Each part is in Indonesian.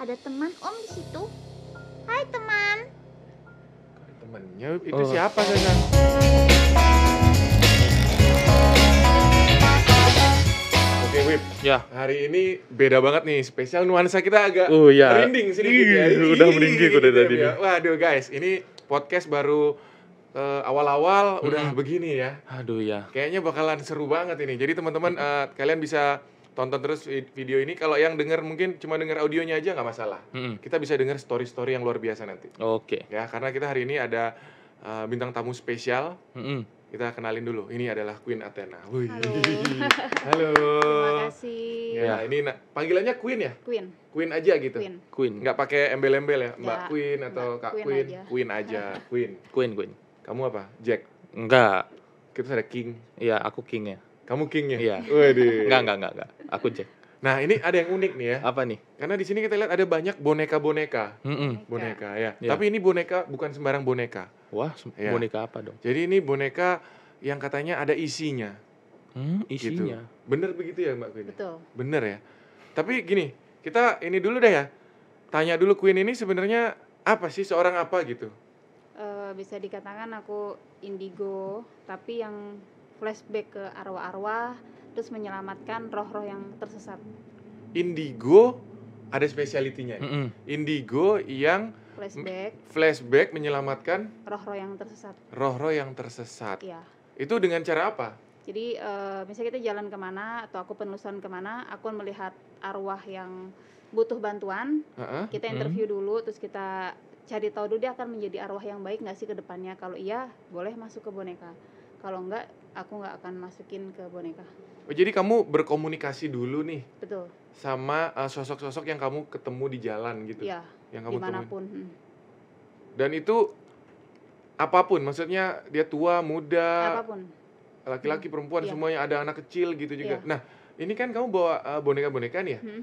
Ada teman Om di situ. Hai teman. Temannya itu oh. siapa saja? Oke Wip, ya. hari ini beda banget nih, spesial nuansa kita agak uh, ya. merinding sedikit ya. Ih, udah merinding udah gitu tadi. Ya. Waduh guys, ini podcast baru awal eh, awal-awal hmm. udah begini ya. Aduh ya. Kayaknya bakalan seru banget ini. Jadi teman-teman uh, kalian bisa tonton terus video ini. Kalau yang dengar mungkin cuma dengar audionya aja nggak masalah. Mm -hmm. Kita bisa dengar story-story yang luar biasa nanti. Oke. Okay. Ya karena kita hari ini ada uh, bintang tamu spesial. Mm -hmm. Kita kenalin dulu. Ini adalah Queen Athena. Halo. Halo. Terima kasih. Ya, ya. ini panggilannya Queen ya? Queen. Queen aja gitu. Queen. Queen. Nggak pakai embel-embel ya, Mbak ya, Queen atau Mbak Kak Queen. Queen aja. Queen aja. Queen. Queen, Queen. Kamu apa? Jack. Enggak. Kita ada King. Iya, aku King ya. Kamu kingnya? Iya. Waduh. Enggak, enggak, enggak, enggak. Aku Jack. Nah, ini ada yang unik nih ya. Apa nih? Karena di sini kita lihat ada banyak boneka-boneka. Mm -mm. Boneka, ya. ya. Tapi ini boneka bukan sembarang boneka. Wah, ya. boneka apa dong? Jadi ini boneka yang katanya ada isinya. Hmm, gitu. isinya. Gitu. Bener begitu ya, Mbak Queen? Betul. Bener ya. Tapi gini, kita ini dulu deh ya. Tanya dulu Queen ini sebenarnya apa sih seorang apa gitu? Uh, bisa dikatakan aku indigo, tapi yang flashback ke arwah-arwah terus menyelamatkan roh-roh yang tersesat. Indigo ada spesialitinya Mm -hmm. Indigo yang flashback flashback menyelamatkan roh-roh yang tersesat. Roh-roh yang tersesat. Iya. Itu dengan cara apa? Jadi uh, misalnya kita jalan kemana atau aku penelusuran kemana, aku melihat arwah yang butuh bantuan, uh -huh. kita interview mm. dulu, terus kita cari tahu dulu dia akan menjadi arwah yang baik nggak sih ke depannya. Kalau iya, boleh masuk ke boneka. Kalau enggak, aku nggak akan masukin ke boneka. Oh jadi kamu berkomunikasi dulu nih. Betul. Sama sosok eh, sosok-sosok yang kamu ketemu di jalan gitu. Iya. Yang kamu dimanapun. Temuin. Hmm. Dan itu apapun, maksudnya dia tua, muda. Apapun. Laki-laki, hmm. perempuan, ya. semuanya ada anak kecil gitu juga. Ya. Nah ini kan kamu bawa boneka eh, boneka uh, nih ya. Hmm.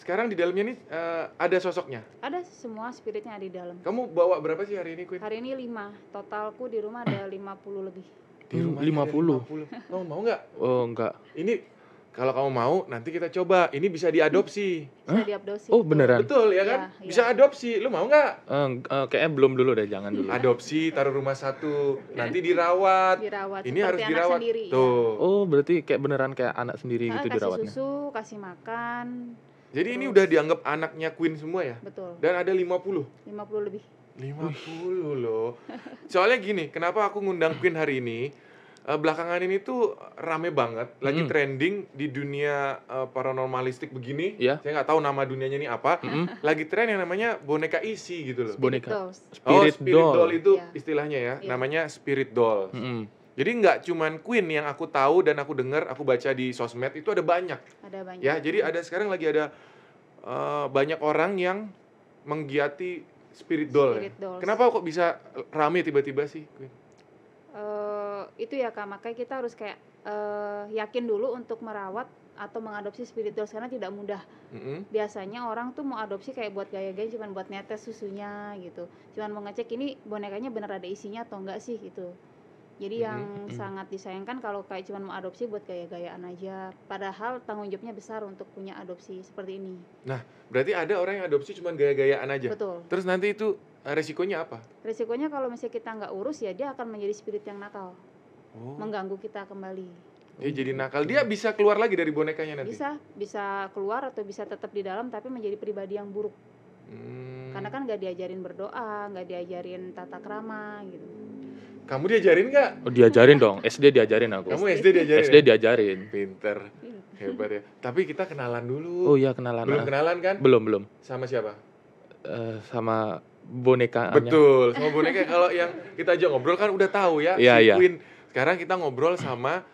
Sekarang di dalamnya nih eh, uh, ada sosoknya. Ada semua spiritnya di dalam. Kamu bawa berapa sih hari ini, Queen? Hari ini lima. Totalku di rumah ada lima puluh lebih. Di rumah 50. 50. Oh, mau nggak? Oh, enggak. Ini kalau kamu mau nanti kita coba. Ini bisa diadopsi. Bisa Hah? diadopsi. Oh, beneran. Betul ya kan? Ya, bisa iya. adopsi. Lu mau nggak? Uh, uh, kayaknya belum dulu deh, jangan dulu. Adopsi, taruh rumah satu, iya. nanti dirawat. Dirawat. Ini harus dirawat. Sendiri, ya. Tuh. Oh, berarti kayak beneran kayak anak sendiri nah, gitu kasih dirawatnya. Kasih susu, kasih makan. Jadi Terus. ini udah dianggap anaknya Queen semua ya? Betul. Dan ada 50. 50 lebih lima puluh loh. Soalnya gini, kenapa aku ngundang Queen hari ini? Uh, belakangan ini tuh rame banget, lagi mm. trending di dunia uh, paranormalistik begini. Yeah. Saya nggak tahu nama dunianya ini apa. Mm -hmm. Lagi tren yang namanya boneka isi gitu loh. Boneka. Spirit, oh, spirit doll, doll itu yeah. istilahnya ya, yeah. namanya spirit doll. Mm -hmm. Jadi nggak cuman Queen yang aku tahu dan aku dengar, aku baca di sosmed itu ada banyak. Ada banyak. Ya, jadi ada sekarang lagi ada uh, banyak orang yang menggiati Spirit Doll. Ya? Spirit ya? Dolls. Kenapa kok bisa rame tiba-tiba sih, Queen? Uh, itu ya kak, makanya kita harus kayak uh, yakin dulu untuk merawat atau mengadopsi spirit doll karena tidak mudah. Mm-hmm. Biasanya orang tuh mau adopsi kayak buat gaya-gaya cuman buat netes susunya gitu. Cuman mau ngecek ini bonekanya bener ada isinya atau enggak sih gitu jadi mm -hmm. yang mm -hmm. sangat disayangkan kalau kayak cuma mau adopsi buat gaya-gayaan aja padahal tanggung jawabnya besar untuk punya adopsi seperti ini nah berarti ada orang yang adopsi cuma gaya-gayaan aja betul terus nanti itu eh, resikonya apa resikonya kalau misalnya kita nggak urus ya dia akan menjadi spirit yang nakal oh. mengganggu kita kembali dia gitu. jadi nakal. Dia bisa keluar lagi dari bonekanya nanti. Bisa, bisa keluar atau bisa tetap di dalam tapi menjadi pribadi yang buruk. Hmm. Karena kan nggak diajarin berdoa, nggak diajarin tata krama gitu. Kamu diajarin nggak? Oh, diajarin dong. SD diajarin aku. Kamu SD diajarin. SD ya? diajarin. Pinter. Hebat ya. Tapi kita kenalan dulu. Oh iya kenalan. Belum ah. kenalan kan? Belum belum. Sama siapa? Uh, sama boneka. Betul. Sama boneka. Kalau yang kita aja ngobrol kan udah tahu ya. Iya iya. Sekarang kita ngobrol sama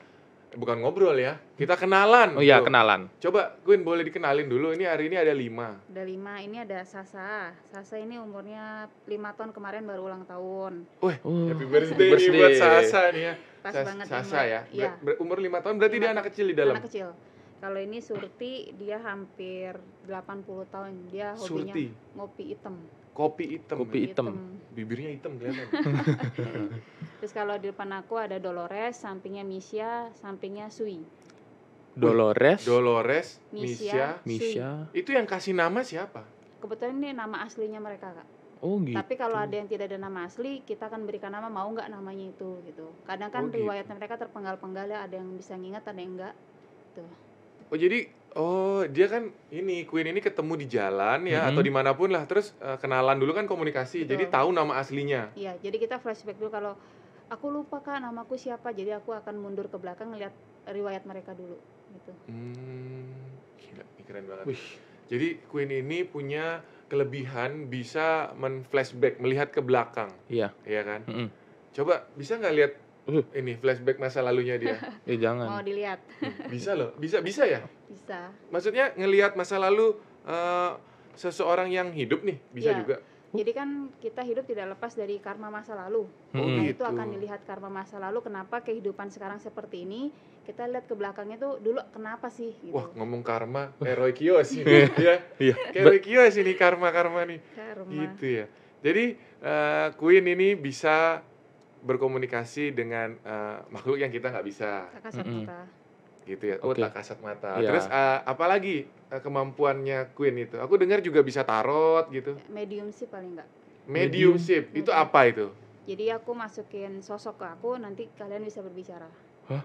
bukan ngobrol ya kita kenalan oh iya gitu. kenalan coba Queen boleh dikenalin dulu ini hari ini ada lima ada lima ini ada Sasa Sasa ini umurnya lima tahun kemarin baru ulang tahun Wih, uh, oh, happy birthday, birthday. buat Sasa nih ya pas Sas banget Sasa ya, ya. Ber umur lima tahun berarti 5 dia anak kecil di dalam anak kecil kalau ini Surti dia hampir delapan puluh tahun dia hobinya Surti. ngopi hitam kopi hitam kopi hitam bibirnya hitam kelihatan terus kalau di depan aku ada Dolores sampingnya Misha sampingnya Sui Dolores Dolores Misha Misha, itu yang kasih nama siapa kebetulan ini nama aslinya mereka kak Oh gitu. Tapi kalau ada yang tidak ada nama asli, kita akan berikan nama mau nggak namanya itu gitu. Kadang kan oh, gitu. riwayat mereka terpenggal-penggal ya, ada yang bisa ngingat, ada yang enggak. Tuh. Gitu. Oh jadi Oh, dia kan ini Queen ini ketemu di jalan ya mm-hmm. atau dimanapun lah. Terus uh, kenalan dulu kan komunikasi, Betul. jadi tahu nama aslinya. Iya, jadi kita flashback dulu kalau aku lupa kan namaku siapa, jadi aku akan mundur ke belakang ngeliat riwayat mereka dulu gitu. Hmm, gila, ini keren banget. Wih. Jadi Queen ini punya kelebihan bisa men-flashback, melihat ke belakang. Iya. Iya kan? Mm-hmm. Coba bisa nggak lihat Uh. Ini flashback masa lalunya dia. ya jangan. Mau dilihat. bisa loh, bisa bisa ya. Bisa. Maksudnya ngelihat masa lalu uh, seseorang yang hidup nih bisa ya. juga. Jadi kan kita hidup tidak lepas dari karma masa lalu. Hmm. Nah gitu. itu akan dilihat karma masa lalu. Kenapa kehidupan sekarang seperti ini? Kita lihat ke belakangnya tuh dulu kenapa sih? Gitu. Wah ngomong karma, Roy Kios ini ya. Iya. Roy Kios ini karma karma nih. Karma. Gitu ya. Jadi uh, Queen ini bisa berkomunikasi dengan uh, makhluk yang kita nggak bisa. Kasat mata. Gitu ya. Oh, okay. tak kasat mata. Yeah. Terus uh, eh, apalagi uh, eh, kemampuannya Queen itu? Aku dengar juga bisa tarot gitu. Medium sih paling enggak. Mediumship. Itu apa itu? Jadi aku masukin sosok ke aku nanti kalian bisa berbicara. Hah?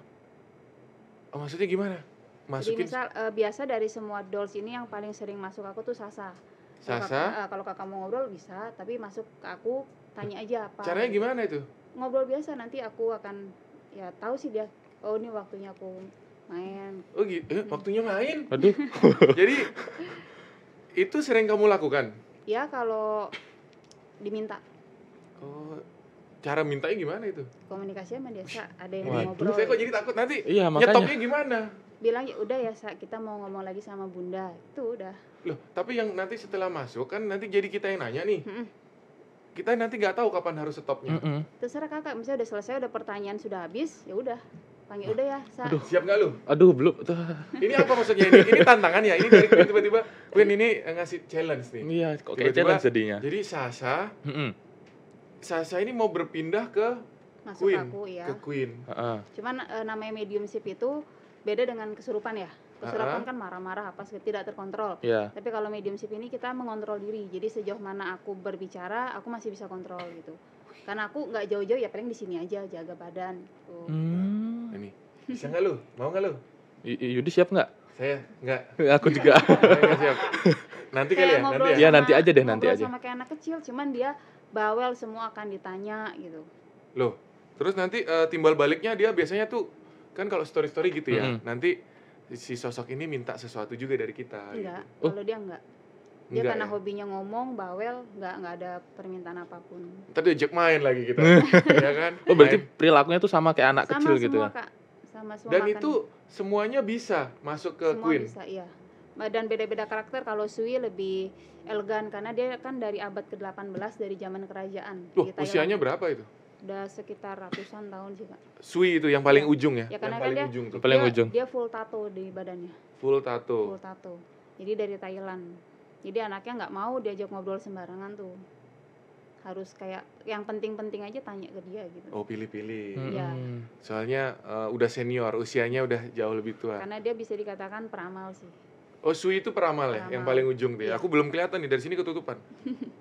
Oh, maksudnya gimana? Masukin Jadi misal uh, biasa dari semua dolls ini yang paling sering masuk aku tuh Sasa. Sasa? Kalau kakak, uh, kakak mau ngobrol bisa, tapi masuk ke aku tanya aja apa. Caranya gitu. gimana itu? ngobrol biasa nanti aku akan ya tahu sih dia oh ini waktunya aku main oh gitu eh, waktunya main aduh jadi itu sering kamu lakukan ya kalau diminta oh cara mintanya gimana itu komunikasinya sama dia ada yang Waduh. ngobrol saya kok jadi takut nanti iya, makanya. nyetoknya gimana bilang ya udah ya kita mau ngomong lagi sama bunda itu udah loh tapi yang nanti setelah masuk kan nanti jadi kita yang nanya nih mm -mm kita nanti nggak tahu kapan harus stopnya. Mm -hmm. Terserah kakak, misalnya udah selesai, udah pertanyaan sudah habis, ya udah panggil udah ya. Sa. Aduh, siap nggak lu? Aduh, belum. ini apa maksudnya ini? Ini tantangan ya. Ini dari tiba-tiba Queen ini eh, ngasih challenge nih. Iya, kok kayak challenge jadinya. Jadi Sasa, mm -hmm. Sasa ini mau berpindah ke Masuk Queen, aku, ya. ke Queen. Uh -huh. Cuman uh, namanya mediumship itu beda dengan kesurupan ya. Keserapan uh-huh. kan marah-marah apa tidak terkontrol yeah. tapi kalau medium sip ini kita mengontrol diri jadi sejauh mana aku berbicara aku masih bisa kontrol gitu karena aku nggak jauh-jauh ya paling di sini aja jaga badan gitu. hmm. ini bisa nggak lu mau nggak lu y- Yudi siap nggak saya nggak aku juga siap nanti kali ya nanti ya. Sama, ya nanti aja deh nanti aja sama kayak anak kecil cuman dia bawel semua akan ditanya gitu loh terus nanti uh, timbal baliknya dia biasanya tuh kan kalau story story gitu ya mm -hmm. nanti si sosok ini minta sesuatu juga dari kita enggak iya, gitu. Oh. kalau oh. dia enggak dia enggak karena ya? hobinya ngomong bawel nggak nggak ada permintaan apapun tadi ajak main lagi kita gitu. ya kan oh berarti main. perilakunya tuh sama kayak anak sama kecil gitu semua, gitu ya kak. sama semua dan makan. itu semuanya bisa masuk ke semua Queen bisa iya dan beda-beda karakter kalau Sui lebih elegan karena dia kan dari abad ke-18 dari zaman kerajaan. Oh, usianya berapa itu? udah sekitar ratusan tahun sih kak. Sui itu yang paling ya. ujung ya? Ya karena kan paling dia, ujung tuh. paling ujung. dia full tato di badannya. Full tato. Full tato. Jadi dari Thailand. Jadi anaknya nggak mau diajak ngobrol sembarangan tuh. Harus kayak yang penting-penting aja tanya ke dia gitu. Oh pilih-pilih. Hmm. Soalnya uh, udah senior, usianya udah jauh lebih tua. Karena dia bisa dikatakan peramal sih. Oh Sui itu peramal, peramal. ya, yang paling ujung tuh ya. Iya. Aku belum kelihatan nih dari sini ketutupan.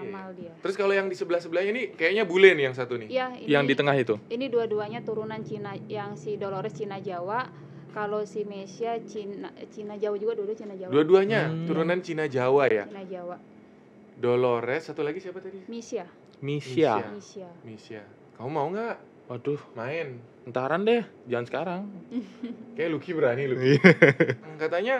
normal iya, iya. dia. Terus kalau yang di sebelah sebelah ini kayaknya bule nih yang satu nih. Yeah, ini, yang di tengah itu. Ini dua-duanya turunan Cina, yang si Dolores Cina Jawa, kalau si Mesia Cina Cina Jawa juga dulu Cina Jawa. Dua-duanya hmm. turunan Cina Jawa ya. Cina Jawa. Dolores, satu lagi siapa tadi? Mesia. Mesia. Mesia. Misia. Kamu mau nggak? Waduh, main. Entaran deh, jangan sekarang. Kayak Lucky berani Lucky. Iya. Katanya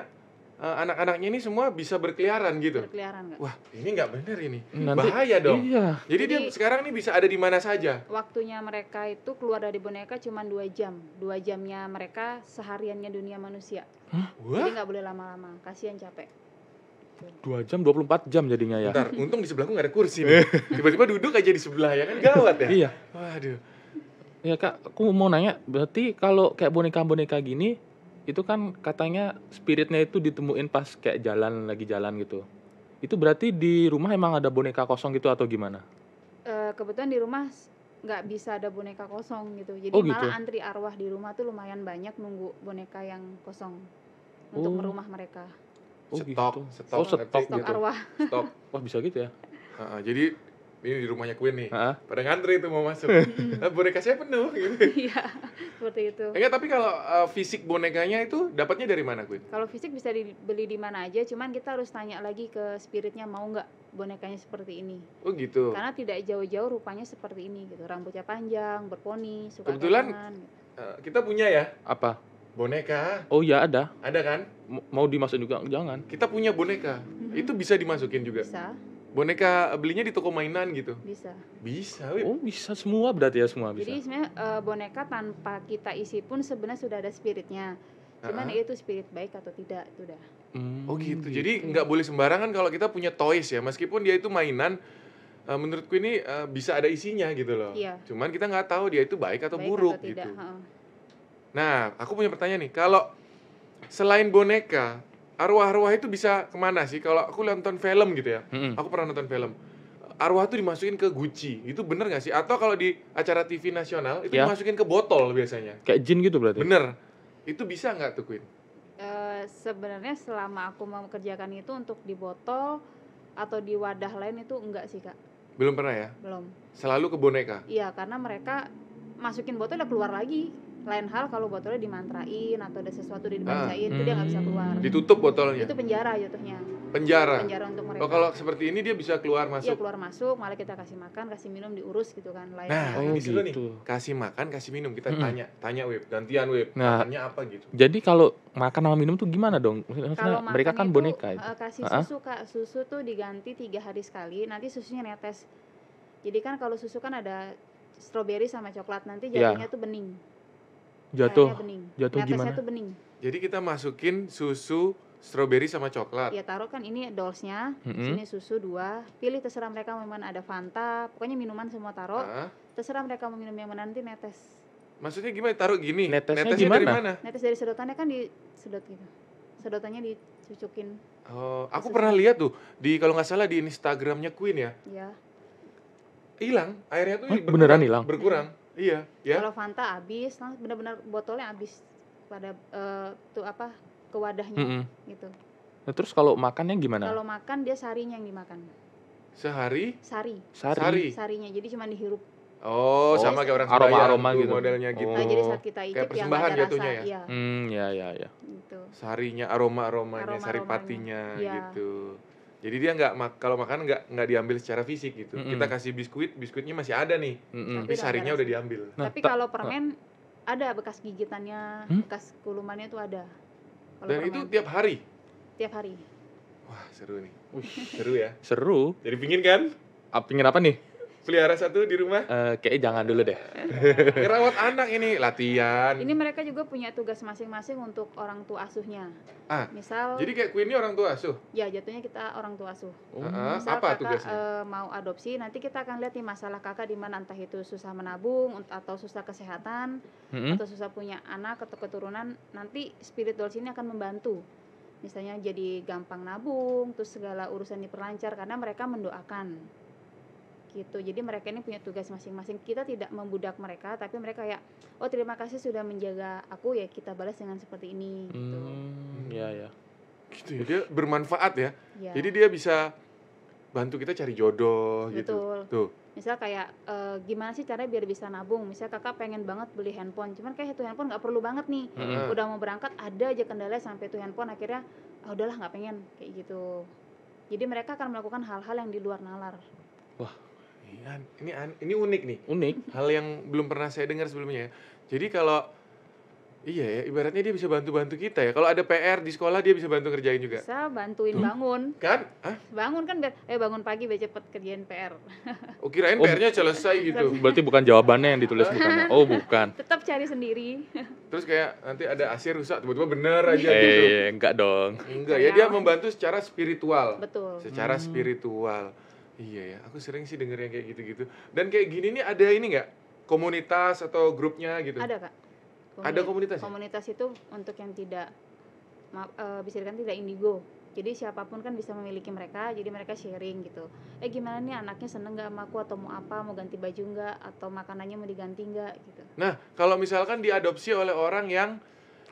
uh, anak-anaknya ini semua bisa berkeliaran gitu. Berkeliaran gak? Wah, ini nggak bener ini. Nanti, Bahaya dong. Iya. Jadi, Jadi dia sekarang ini bisa ada di mana saja. Waktunya mereka itu keluar dari boneka cuma dua jam. Dua jamnya mereka sehariannya dunia manusia. Wah. Jadi nggak boleh lama-lama. Kasihan capek. Dua jam, dua puluh empat jam jadinya ya. Bentar, untung di sebelahku nggak ada kursi Tiba-tiba duduk aja di sebelah ya kan gawat ya. iya. Waduh. Ya kak, aku mau nanya, berarti kalau kayak boneka-boneka gini, itu kan katanya spiritnya itu ditemuin pas kayak jalan lagi jalan gitu itu berarti di rumah emang ada boneka kosong gitu atau gimana e, kebetulan di rumah nggak bisa ada boneka kosong gitu jadi oh, gitu? malah antri arwah di rumah tuh lumayan banyak nunggu boneka yang kosong oh. untuk rumah mereka oh, stok, gitu. stok, stok, oh, stok, gitu. stok gitu. arwah stok wah bisa gitu ya uh, jadi ini di rumahnya Queen nih Heeh. pada ngantri itu mau masuk nah, boneka saya penuh gitu iya seperti itu enggak ya tapi kalau uh, fisik bonekanya itu dapatnya dari mana Queen kalau fisik bisa dibeli di mana aja cuman kita harus tanya lagi ke spiritnya mau nggak bonekanya seperti ini oh gitu karena tidak jauh-jauh rupanya seperti ini gitu rambutnya panjang berponi suka kebetulan kanan, gitu. Eh, kita punya ya apa boneka oh iya ada ada kan M mau dimasukin juga jangan kita punya boneka mm-hmm. itu bisa dimasukin juga bisa boneka belinya di toko mainan gitu bisa bisa wih. oh bisa semua berarti ya semua bisa jadi sebenarnya uh, boneka tanpa kita isi pun sebenarnya sudah ada spiritnya cuman uh -huh. itu spirit baik atau tidak itu udah hmm, oh gitu. gitu, jadi nggak boleh sembarangan kalau kita punya toys ya meskipun dia itu mainan uh, menurutku ini uh, bisa ada isinya gitu loh iya. cuman kita nggak tahu dia itu baik atau baik buruk atau tidak. gitu uh -huh. nah aku punya pertanyaan nih kalau selain boneka arwah-arwah itu bisa kemana sih? Kalau aku nonton film gitu ya, hmm aku pernah nonton film. Arwah itu dimasukin ke guci, itu bener gak sih? Atau kalau di acara TV nasional itu yeah. dimasukin ke botol biasanya? Kayak jin gitu berarti? Bener, itu bisa nggak tuh Queen? Uh, Sebenarnya selama aku mengerjakan itu untuk di botol atau di wadah lain itu enggak sih kak? Belum pernah ya? Belum. Selalu ke boneka? Iya, karena mereka masukin botol udah keluar lagi lain hal kalau botolnya dimantrain atau ada sesuatu di ah. dibacain ah, itu dia nggak bisa keluar hmm. ditutup botolnya itu penjara jatuhnya penjara penjara untuk mereka oh, kalau seperti ini dia bisa keluar iya, masuk iya keluar masuk malah kita kasih makan kasih minum diurus gitu kan lain nah oh, ini seru gitu. nih kasih makan kasih minum kita hmm. tanya tanya web gantian web nah, makannya apa gitu jadi kalau makan sama minum tuh gimana dong Maksudnya mereka kan itu, boneka itu. Eh, kasih uh -huh. susu kak susu tuh diganti tiga hari sekali nanti susunya netes jadi kan kalau susu kan ada stroberi sama coklat nanti iya. jadinya yeah. tuh bening jatuh jatuh gimana tuh bening jadi kita masukin susu stroberi sama coklat ya taruh kan ini dolsnya. mm-hmm. sini susu dua pilih terserah mereka mau minum ada fanta pokoknya minuman semua taruh uh-huh. terserah mereka mau minum yang mana nanti netes maksudnya gimana taruh gini netesnya, netesnya gimana? dari mana netes dari sedotannya kan disedot gitu sedotannya dicucukin oh aku Susu. pernah lihat tuh di kalau nggak salah di instagramnya Queen ya iya hilang airnya tuh oh, beneran hilang berkurang Iya, iya. Kalau Fanta habis, benar-benar botolnya habis pada uh, tuh apa ke wadahnya mm -hmm. gitu. Nah, terus kalau makannya gimana? Kalau makan dia sarinya yang dimakan. Sehari? Sari. Sari. Sari. Sarinya jadi cuma dihirup. Oh, oh sama kayak orang aroma aroma gitu modelnya gitu. Nah, jadi saat kita icip kayak persembahan yang jatuhnya ya. Iya. Hmm, ya ya ya. Gitu. Sarinya aroma aromanya, aroma -aromanya. sari ya. Iya. gitu jadi dia nggak mak kalau makan nggak nggak diambil secara fisik gitu mm -hmm. kita kasih biskuit biskuitnya masih ada nih mm -hmm. tapi, sarinya udah diambil nah, tapi kalau permen uh. ada bekas gigitannya hmm? bekas kulumannya tuh ada kalo dan permen. itu tiap hari tiap hari wah seru nih Uish. seru ya seru jadi pingin kan A, ah, pingin apa nih pelihara satu di rumah? Uh, kayaknya jangan dulu deh. Ngerawat anak ini latihan. Ini mereka juga punya tugas masing-masing untuk orang tua asuhnya. Ah. Misal. Jadi kayak Queen ini orang tua asuh? Ya jatuhnya kita orang tua asuh. Uh oh. -huh. Misal ah, Apa kakak tugasnya? Uh, mau adopsi, nanti kita akan lihat nih masalah kakak di mana entah itu susah menabung atau susah kesehatan mm -hmm. atau susah punya anak atau keturunan. Nanti spirit dolls ini akan membantu misalnya jadi gampang nabung terus segala urusan diperlancar karena mereka mendoakan gitu jadi mereka ini punya tugas masing-masing kita tidak membudak mereka tapi mereka kayak oh terima kasih sudah menjaga aku ya kita balas dengan seperti ini gitu hmm, ya ya gitu ya dia bermanfaat ya, ya. jadi dia bisa bantu kita cari jodoh gitu. Betul. gitu tuh misal kayak e, gimana sih caranya biar bisa nabung misal kakak pengen banget beli handphone cuman kayak itu handphone nggak perlu banget nih hmm. udah mau berangkat ada aja kendala sampai itu handphone akhirnya ah oh, udahlah nggak pengen kayak gitu jadi mereka akan melakukan hal-hal yang di luar nalar wah ini ini ini unik nih. Unik. Hal yang belum pernah saya dengar sebelumnya. Ya. Jadi kalau Iya ya, ibaratnya dia bisa bantu-bantu kita ya. Kalau ada PR di sekolah dia bisa bantu ngerjain juga. Bisa bantuin hmm. bangun. Kan? Hah? Bangun kan biar eh bangun pagi biar cepet kerjain PR. Oh kirain oh, PR-nya selesai gitu. Berarti bukan jawabannya yang ditulis bukannya. Oh bukan. Tetap cari sendiri. Terus kayak nanti ada asir rusak tiba-tiba bener aja eh, gitu. Eh, enggak dong. Enggak ya, dia membantu secara spiritual. Betul. Secara hmm. spiritual. Iya ya, aku sering sih denger yang kayak gitu-gitu. Dan kayak gini nih ada ini nggak komunitas atau grupnya gitu? Ada kak. Komunitas, ada komunitas. Ya? Komunitas itu untuk yang tidak maaf, uh, eh, bisa dikatakan tidak indigo. Jadi siapapun kan bisa memiliki mereka, jadi mereka sharing gitu. Eh gimana nih anaknya seneng nggak sama aku atau mau apa, mau ganti baju nggak atau makanannya mau diganti nggak gitu. Nah kalau misalkan diadopsi oleh orang yang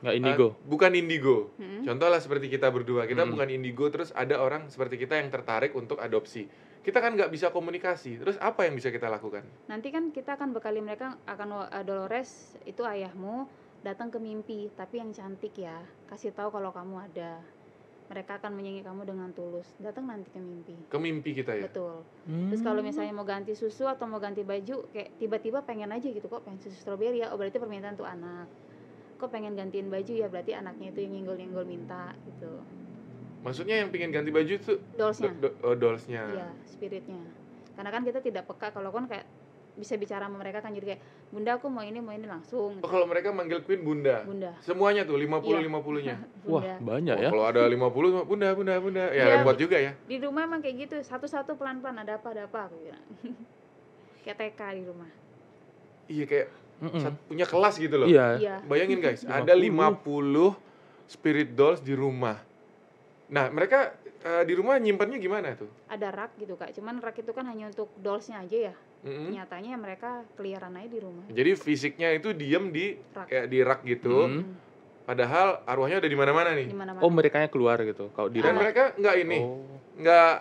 nggak indigo, uh, bukan indigo. Hmm. Contoh lah seperti kita berdua, kita hmm. bukan indigo, terus ada orang seperti kita yang tertarik untuk adopsi kita kan nggak bisa komunikasi terus apa yang bisa kita lakukan nanti kan kita akan bekali mereka akan uh, Dolores itu ayahmu datang ke mimpi tapi yang cantik ya kasih tahu kalau kamu ada mereka akan menyanyi kamu dengan tulus datang nanti ke mimpi ke mimpi kita ya betul hmm. terus kalau misalnya mau ganti susu atau mau ganti baju kayak tiba-tiba pengen aja gitu kok pengen susu stroberi ya oh berarti permintaan tuh anak kok pengen gantiin baju ya berarti anaknya itu yang nyenggol-nyenggol minta gitu Maksudnya yang pingin ganti baju itu dolls Do, do, oh, Iya, spiritnya. Karena kan kita tidak peka kalau kan kayak bisa bicara sama mereka kan jadi kayak bunda aku mau ini mau ini langsung gitu. oh, kalau mereka manggil Queen bunda bunda semuanya tuh lima puluh iya. lima puluhnya, wah banyak ya oh, kalau ada lima 50 bunda bunda bunda ya, ya buat juga ya di rumah emang kayak gitu satu-satu pelan-pelan ada apa ada apa aku bilang kayak TK di rumah iya kayak mm -mm. punya kelas gitu loh iya. iya. bayangin guys 50. ada puluh spirit dolls di rumah Nah, mereka uh, di rumah nyimpannya gimana tuh? Ada rak gitu kak, cuman rak itu kan hanya untuk dollsnya aja ya. Mm-hmm. Nyatanya mereka keliaran aja di rumah. Jadi fisiknya itu diem di rak. kayak di rak gitu. Mm-hmm. Padahal arwahnya udah di mana-mana nih. Dimana-mana. Oh, mereka keluar gitu. Kalau di kan mereka nggak ini, oh. nggak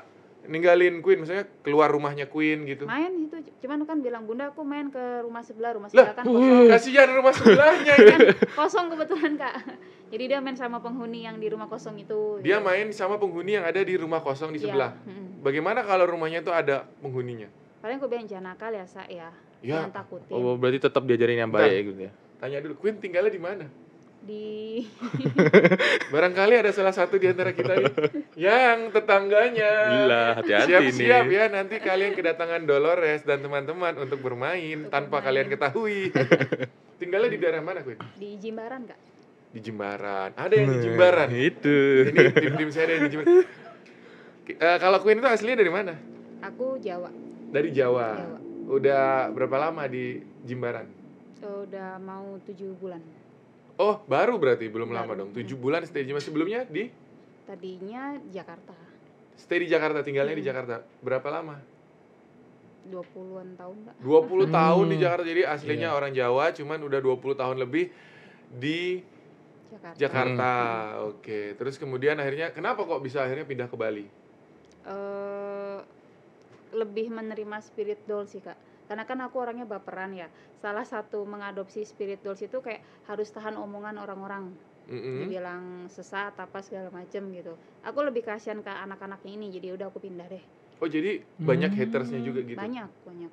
ninggalin Queen misalnya keluar rumahnya Queen gitu main itu, cuman kan bilang bunda aku main ke rumah sebelah rumah sebelah kan uh, kosong kasihan rumah sebelahnya kan ya. kosong kebetulan kak jadi dia main sama penghuni yang di rumah kosong itu dia gitu. main sama penghuni yang ada di rumah kosong di iya, sebelah ya. bagaimana kalau rumahnya itu ada penghuninya paling aku bilang jangan nakal ya sak ya, ya. jangan takutin oh berarti tetap diajarin yang baik nah, gitu ya tanya dulu Queen tinggalnya di mana di barangkali ada salah satu di antara kita yang, yang tetangganya siap-siap ya nanti kalian kedatangan Dolores dan teman-teman untuk bermain untuk tanpa main. kalian ketahui tinggalnya di daerah mana Queen? di Jimbaran kak di Jimbaran ada yang di nah, Jimbaran nah, itu ini tim-tim saya ada yang di Jimbaran uh, kalau Queen itu aslinya dari mana aku Jawa dari Jawa, Jawa. udah berapa lama di Jimbaran? So, udah mau tujuh bulan Oh, baru berarti belum baru. lama dong. Tujuh bulan stay di Masih sebelumnya di Tadinya Jakarta. Stay di Jakarta, tinggalnya hmm. di iya. Jakarta. Berapa lama? 20-an tahun, Pak. 20 hmm. tahun di Jakarta. Jadi aslinya yeah. orang Jawa, cuman udah 20 tahun lebih di Jakarta. Jakarta. Hmm. Oke. Okay. Terus kemudian akhirnya kenapa kok bisa akhirnya pindah ke Bali? Uh, lebih menerima spirit doll sih kak karena kan aku orangnya baperan ya salah satu mengadopsi spirit dolls itu kayak harus tahan omongan orang-orang mm-hmm. dibilang sesat apa segala macem gitu aku lebih kasihan ke anak-anaknya ini jadi udah aku pindah deh oh jadi banyak hmm. hatersnya juga gitu banyak banyak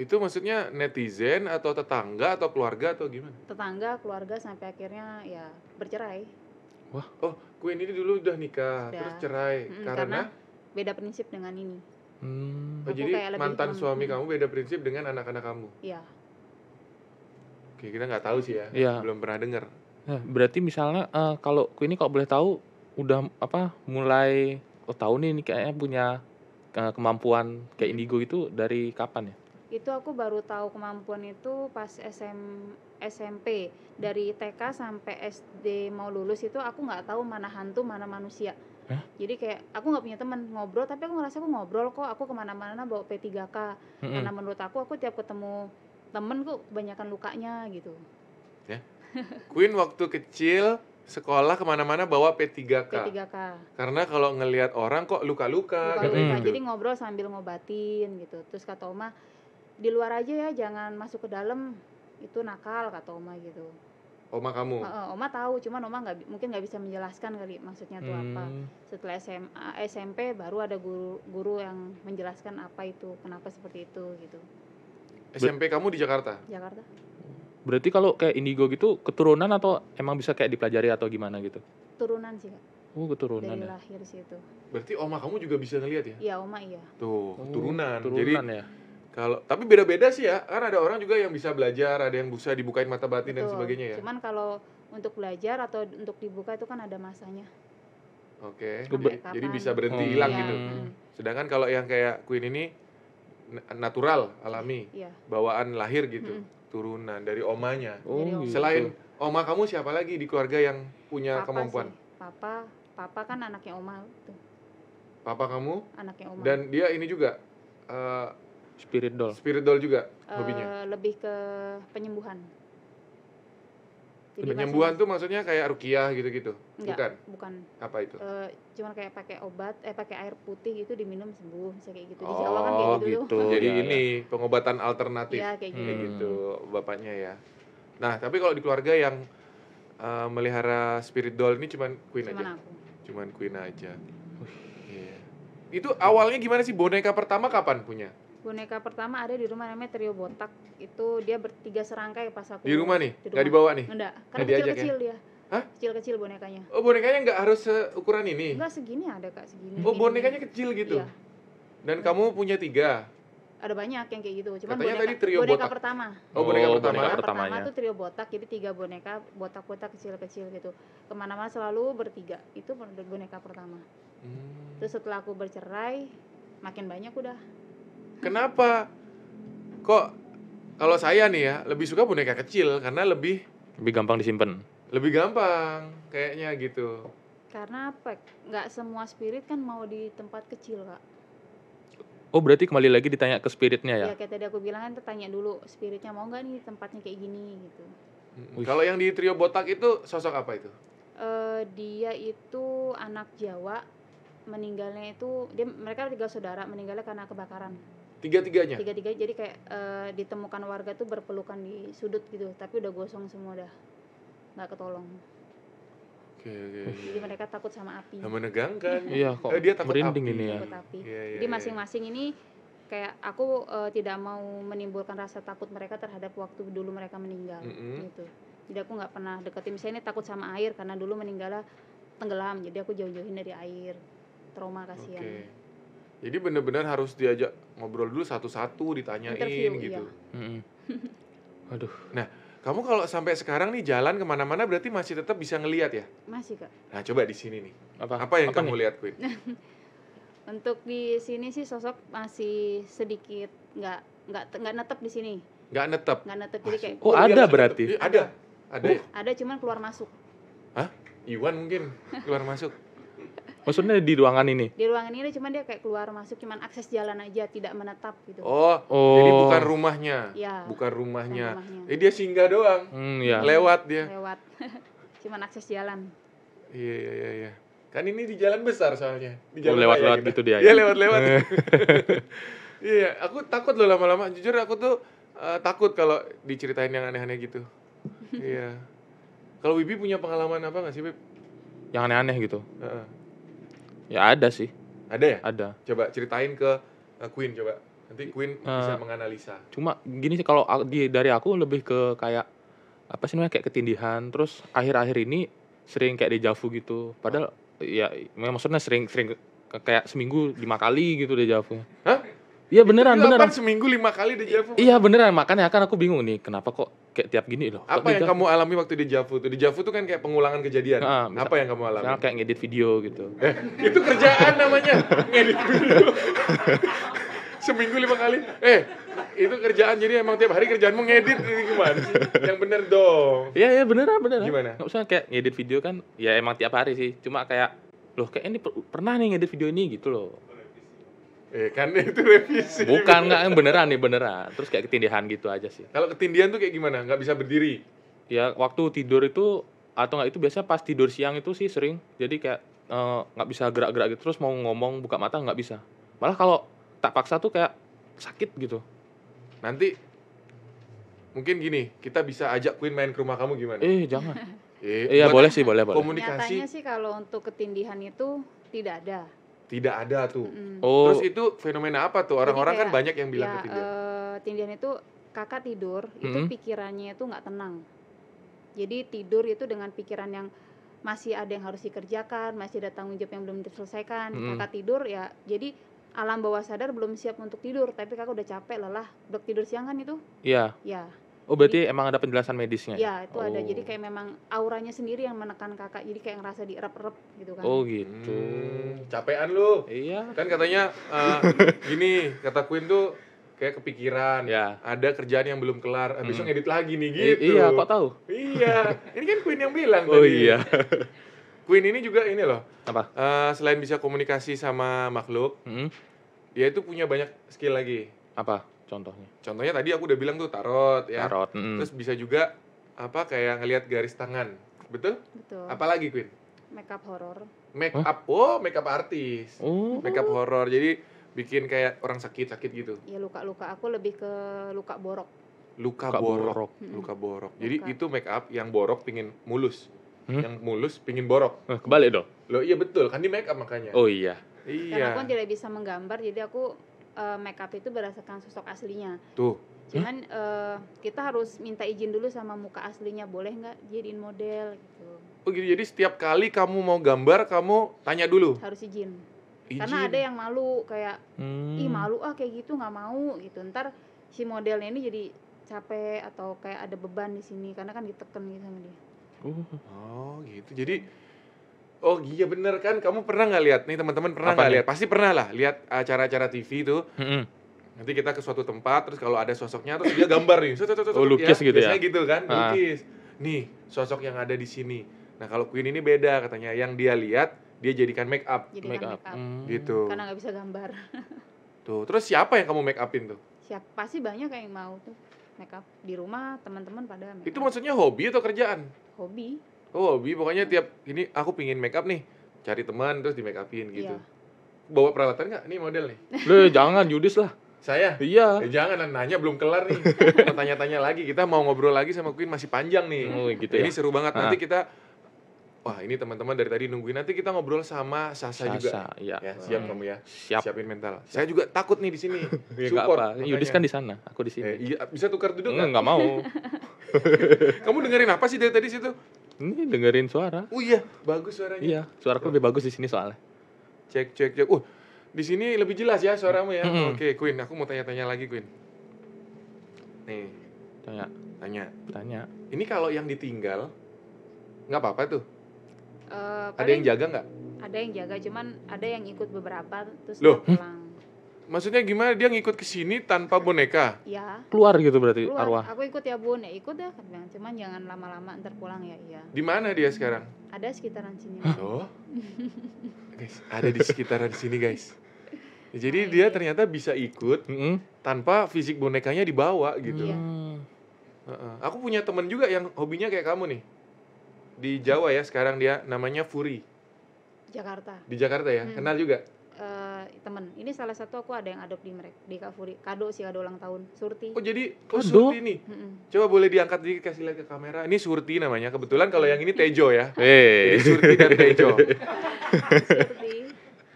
itu maksudnya netizen atau tetangga atau keluarga atau gimana tetangga keluarga sampai akhirnya ya bercerai wah oh kue ini dulu udah nikah udah. terus cerai hmm karena, karena beda prinsip dengan ini Hmm. Oh, jadi mantan hmm, suami hmm. kamu beda prinsip dengan anak-anak kamu. Iya. Oke, kita nggak tahu sih ya. ya. Belum pernah dengar. Nah, berarti misalnya uh, kalau ini kok boleh tahu udah apa mulai oh tahu nih ini kayaknya punya uh, kemampuan kayak indigo itu dari kapan ya? Itu aku baru tahu kemampuan itu pas SM SMP. Dari TK sampai SD mau lulus itu aku nggak tahu mana hantu, mana manusia. Jadi kayak aku nggak punya teman ngobrol, tapi aku ngerasa aku ngobrol kok. Aku kemana-mana bawa P3K -hmm. karena menurut aku aku tiap ketemu temen kok kebanyakan lukanya gitu. Ya. Queen waktu kecil sekolah kemana-mana bawa P3K. P3K. Karena kalau ngelihat orang kok luka-luka. Luka-luka. Gitu. Jadi mm. ngobrol sambil ngobatin gitu. Terus kata Oma di luar aja ya, jangan masuk ke dalam itu nakal kata Oma gitu oma kamu uh, oma tahu cuman oma nggak mungkin nggak bisa menjelaskan kali maksudnya tuh hmm. apa setelah SMA SMP baru ada guru guru yang menjelaskan apa itu kenapa seperti itu gitu SMP Ber kamu di Jakarta Jakarta berarti kalau kayak indigo gitu keturunan atau emang bisa kayak dipelajari atau gimana gitu turunan sih kak Oh keturunan Dari ya? lahir situ Berarti oma kamu juga bisa ngeliat ya? Iya oma iya Tuh oh, keturunan, oh, keturunan Jadi ya? Kalau tapi beda-beda sih ya, kan ada orang juga yang bisa belajar, ada yang bisa dibukain mata batin Betul. dan sebagainya ya. Cuman kalau untuk belajar atau untuk dibuka itu kan ada masanya. Oke. Okay. Jadi, bisa berhenti hmm. hilang hmm. gitu. Hmm. Sedangkan kalau yang kayak Queen ini natural, iya. alami, yeah. bawaan lahir gitu, hmm. turunan dari omanya. Oh, gitu. Selain oma kamu siapa lagi di keluarga yang punya papa kemampuan? Sih. Papa, papa kan anaknya oma tuh. Papa kamu? Anaknya oma. Dan dia ini juga uh, Spirit doll. Spirit doll juga uh, hobinya. Lebih ke penyembuhan. Jadi penyembuhan maksudnya, tuh maksudnya kayak rukiah gitu-gitu. bukan. Bukan. Apa itu? Uh, cuman kayak pakai obat, eh pakai air putih gitu diminum sembuh, misalnya kayak gitu. Di Jawa kan oh, kayak gitu. gitu. Tuh. Jadi ya, ini ya. pengobatan alternatif. Iya, kayak gitu. Hmm. Kayak gitu bapaknya ya. Nah, tapi kalau di keluarga yang uh, melihara spirit doll ini cuman Queen cuman aja. Aku. Cuman Queen aja. Uh, iya. yeah. Itu awalnya gimana sih boneka pertama kapan punya? boneka pertama ada di rumah namanya trio botak itu dia bertiga serangkai pas aku di rumah nih di rumah. nggak dibawa nih enggak karena kecil kecil ya? dia Hah? kecil-kecil bonekanya oh bonekanya nggak harus ukuran ini nggak segini ada kak segini oh bonekanya kecil gitu iya. dan kamu punya tiga ada banyak yang kayak gitu. Cuman Katanya boneka, tadi trio boneka botak. pertama. Oh, boneka oh, pertama. Boneka pertama tuh trio botak, jadi tiga boneka botak-botak kecil-kecil gitu. Kemana-mana selalu bertiga. Itu boneka pertama. Hmm. Terus setelah aku bercerai, makin banyak udah. Kenapa? Kok kalau saya nih ya lebih suka boneka kecil karena lebih lebih gampang disimpan. Lebih gampang kayaknya gitu. Karena apa? Nggak semua spirit kan mau di tempat kecil, Kak. Oh berarti kembali lagi ditanya ke spiritnya ya? Iya kayak tadi aku bilang kan tanya dulu spiritnya mau nggak nih tempatnya kayak gini gitu. Kalau yang di trio botak itu sosok apa itu? Uh, dia itu anak Jawa meninggalnya itu dia mereka tiga saudara meninggalnya karena kebakaran tiga-tiganya tiga-tiga jadi kayak e, ditemukan warga tuh berpelukan di sudut gitu tapi udah gosong semua dah nggak ketolong Oke, okay, Okay. Jadi mereka takut sama api. Nah, menegangkan. Iya. iya, kok. Eh, dia takut merinding api. ini ya. Takut api. Yeah, yeah, jadi iya. masing-masing ini kayak aku e, tidak mau menimbulkan rasa takut mereka terhadap waktu dulu mereka meninggal mm -hmm. gitu. Jadi aku nggak pernah deketin misalnya ini takut sama air karena dulu meninggalnya tenggelam. Jadi aku jauh-jauhin dari air. Trauma kasihan. Okay jadi bener-bener harus diajak ngobrol dulu satu-satu ditanyain Interview, iya. gitu iya. -hmm. aduh nah kamu kalau sampai sekarang nih jalan kemana-mana berarti masih tetap bisa ngelihat ya masih kak nah coba di sini nih apa apa yang apa kamu nih? lihat Queen untuk di sini sih sosok masih sedikit nggak nggak nggak netep di sini nggak netep nggak netep jadi kayak oh, ada berarti iya, ada ada ada, uh, ya? ada cuman keluar masuk Hah? Iwan mungkin keluar masuk Maksudnya di ruangan ini? Di ruangan ini cuma dia kayak keluar masuk cuman akses jalan aja tidak menetap gitu. Oh, oh. jadi bukan rumahnya. Ya, bukan rumahnya. Bukan rumahnya. Eh dia singgah doang. Hmm, ya. Lewat dia. Lewat. cuman akses jalan. Iya iya iya iya. Kan ini di jalan besar soalnya. Di jalan oh, lewat-lewat gitu. gitu dia. Iya ya? lewat-lewat. Iya, aku takut loh lama-lama. Jujur aku tuh uh, takut kalau diceritain yang aneh-aneh gitu. iya. Kalau Bibi punya pengalaman apa gak sih, Bib? Yang aneh-aneh gitu. Uh -uh Ya ada sih. Ada ya? Ada. Coba ceritain ke uh, Queen coba. Nanti Queen uh, bisa eh, menganalisa. Cuma gini sih kalau di dari aku lebih ke kayak apa sih namanya kayak ketindihan terus akhir-akhir ini sering kayak dejavu gitu. Padahal oh. ya maksudnya sering sering kayak seminggu lima kali gitu dejavu. Hah? Iya beneran, beneran. Seminggu lima kali dejavu. Iya beneran, makanya kan aku bingung nih kenapa kok kayak tiap gini loh. Apa yang kamu alami waktu di Javu tuh? Di Javu tuh kan kayak pengulangan kejadian. Nah, misal, apa yang kamu alami? Misal kayak ngedit video gitu. Eh, itu kerjaan namanya, ngedit video. Seminggu lima kali. Eh, itu kerjaan jadi emang tiap hari kerjaanmu ngedit ini gimana sih? Yang bener dong. Iya, iya beneran beneran. Gimana? Enggak usah kayak ngedit video kan ya emang tiap hari sih. Cuma kayak loh kayak ini pernah nih ngedit video ini gitu loh. Eh kan itu revisi. Bukan nggak beneran nih beneran. Terus kayak ketindihan gitu aja sih. Kalau ketindihan tuh kayak gimana? Nggak bisa berdiri? Ya waktu tidur itu atau nggak itu biasanya pas tidur siang itu sih sering. Jadi kayak eh, nggak uh, bisa gerak-gerak gitu. Terus mau ngomong buka mata nggak bisa. Malah kalau tak paksa tuh kayak sakit gitu. Nanti mungkin gini kita bisa ajak Queen main ke rumah kamu gimana? Eh jangan. eh, iya boleh sih boleh boleh. Komunikasi. Nyatanya sih kalau untuk ketindihan itu tidak ada tidak ada tuh. Mm. Oh. Terus itu fenomena apa tuh? Orang-orang kan banyak yang bilang ya, ketindihan. Uh, eh, tindihan itu kakak tidur -hmm. itu pikirannya itu nggak tenang. Jadi tidur itu dengan pikiran yang masih ada yang harus dikerjakan, masih ada tanggung jawab yang belum diselesaikan. Mm. Kakak tidur ya, jadi alam bawah sadar belum siap untuk tidur, tapi kakak udah capek, lelah. Udah tidur siang kan itu? Iya. Yeah. Iya. Oh berarti jadi, emang ada penjelasan medisnya? Ya itu oh. ada. Jadi oh. kayak memang auranya sendiri yang menekan kakak. Jadi kayak ngerasa dierep rep gitu kan. Oh gitu. Hmm, capean lu. Iya. Kan katanya uh, gini kata Queen tuh kayak kepikiran. Ya. Ada kerjaan yang belum kelar. Eh, hmm. Besok edit lagi nih gitu. I iya kok tahu? Iya. Ini kan Queen yang bilang oh, tadi. Oh iya. Queen ini juga ini loh. Apa? Uh, selain bisa komunikasi sama makhluk, hmm? dia itu punya banyak skill lagi. Apa? contohnya contohnya tadi aku udah bilang tuh tarot ya tarot mm. terus bisa juga apa kayak ngelihat garis tangan betul betul apalagi Queen makeup horror makeup up huh? oh makeup artis oh. makeup horror jadi bikin kayak orang sakit sakit gitu ya luka luka aku lebih ke luka borok luka, luka borok, borok. Hmm. luka borok jadi luka. itu makeup yang borok pingin mulus hmm? yang mulus pingin borok eh, kebalik dong lo iya betul kan di makeup makanya oh iya iya karena aku tidak bisa menggambar jadi aku uh, eh, makeup itu berdasarkan sosok aslinya. Tuh. Cuman hmm? uh, kita harus minta izin dulu sama muka aslinya, boleh nggak jadiin model gitu. Oh gitu. Jadi setiap kali kamu mau gambar, kamu tanya dulu. Harus izin. izin. Karena ada yang malu kayak hmm. ih malu ah kayak gitu nggak mau gitu. Ntar si modelnya ini jadi capek atau kayak ada beban di sini karena kan diteken gitu sama dia. Oh, oh gitu. Jadi Oh iya bener kan, kamu pernah nggak lihat nih teman-teman pernah nggak lihat? Pasti pernah lah lihat acara-acara TV itu. Mm-hmm. Nanti kita ke suatu tempat, terus kalau ada sosoknya, terus dia gambar nih. Oh lukis ya, gitu biasanya ya? Biasanya gitu kan, ah. lukis. Nih sosok yang ada di sini. Nah kalau Queen ini beda katanya, yang dia lihat dia jadikan make up. Jadikan make up. Make hmm. up. Hmm. Gitu. Karena nggak bisa gambar. tuh, terus siapa yang kamu make upin tuh? Siapa pasti banyak yang mau tuh make up di rumah teman-teman pada make up. Itu maksudnya hobi atau kerjaan? Hobi oh hobi pokoknya tiap ini aku pingin make up nih cari teman terus di make upin gitu iya. bawa peralatan nggak ini model nih Loh, jangan judis lah saya iya eh, jangan nanya belum kelar nih tanya-tanya lagi kita mau ngobrol lagi sama Queen masih panjang nih oh, gitu nah, ini ya. seru banget nanti ah. kita wah ini teman-teman dari tadi nungguin nanti kita ngobrol sama Sasa, Sasa juga ya, ya siap kamu ya siap. siapin mental siap. saya juga takut nih di sini ya, support apa. Yudis kan di sana aku di sini eh, iya, bisa tukar duduk nggak nggak mau kamu dengerin apa sih dari tadi situ ini dengerin suara. Oh iya, bagus suaranya. Iya, suaraku lebih bagus di sini soalnya. Cek cek cek. Uh, di sini lebih jelas ya suaramu ya. Mm-hmm. Oke, Queen, aku mau tanya-tanya lagi, Queen. Nih, tanya. Tanya. Tanya. Ini kalau yang ditinggal nggak apa-apa tuh. Uh, ada yang jaga nggak? Ada yang jaga, cuman ada yang ikut beberapa terus Loh. pulang. Maksudnya gimana dia ngikut ke sini tanpa boneka? Iya. Keluar gitu berarti Keluar. arwah. Aku ikut ya, Bun. Ya ikut deh. bilang. Cuman jangan lama-lama ntar pulang ya, iya. Di mana dia sekarang? Ada sekitaran sini. Oh. guys, ada di sekitaran sini, guys. Ya, jadi nah, dia iya. ternyata bisa ikut mm -hmm. tanpa fisik bonekanya dibawa gitu. Iya. Uh -uh. Aku punya temen juga yang hobinya kayak kamu nih. Di Jawa ya sekarang dia namanya Furi. Jakarta. Di Jakarta ya. Hmm. Kenal juga? temen ini salah satu aku ada yang adop di mereka di furi kado sih kado ulang tahun Surti oh jadi oh Surti nih mm hmm coba boleh diangkat kasih lihat ke kamera ini Surti namanya kebetulan kalau yang ini Tejo ya hey. jadi Surti dan Tejo Surti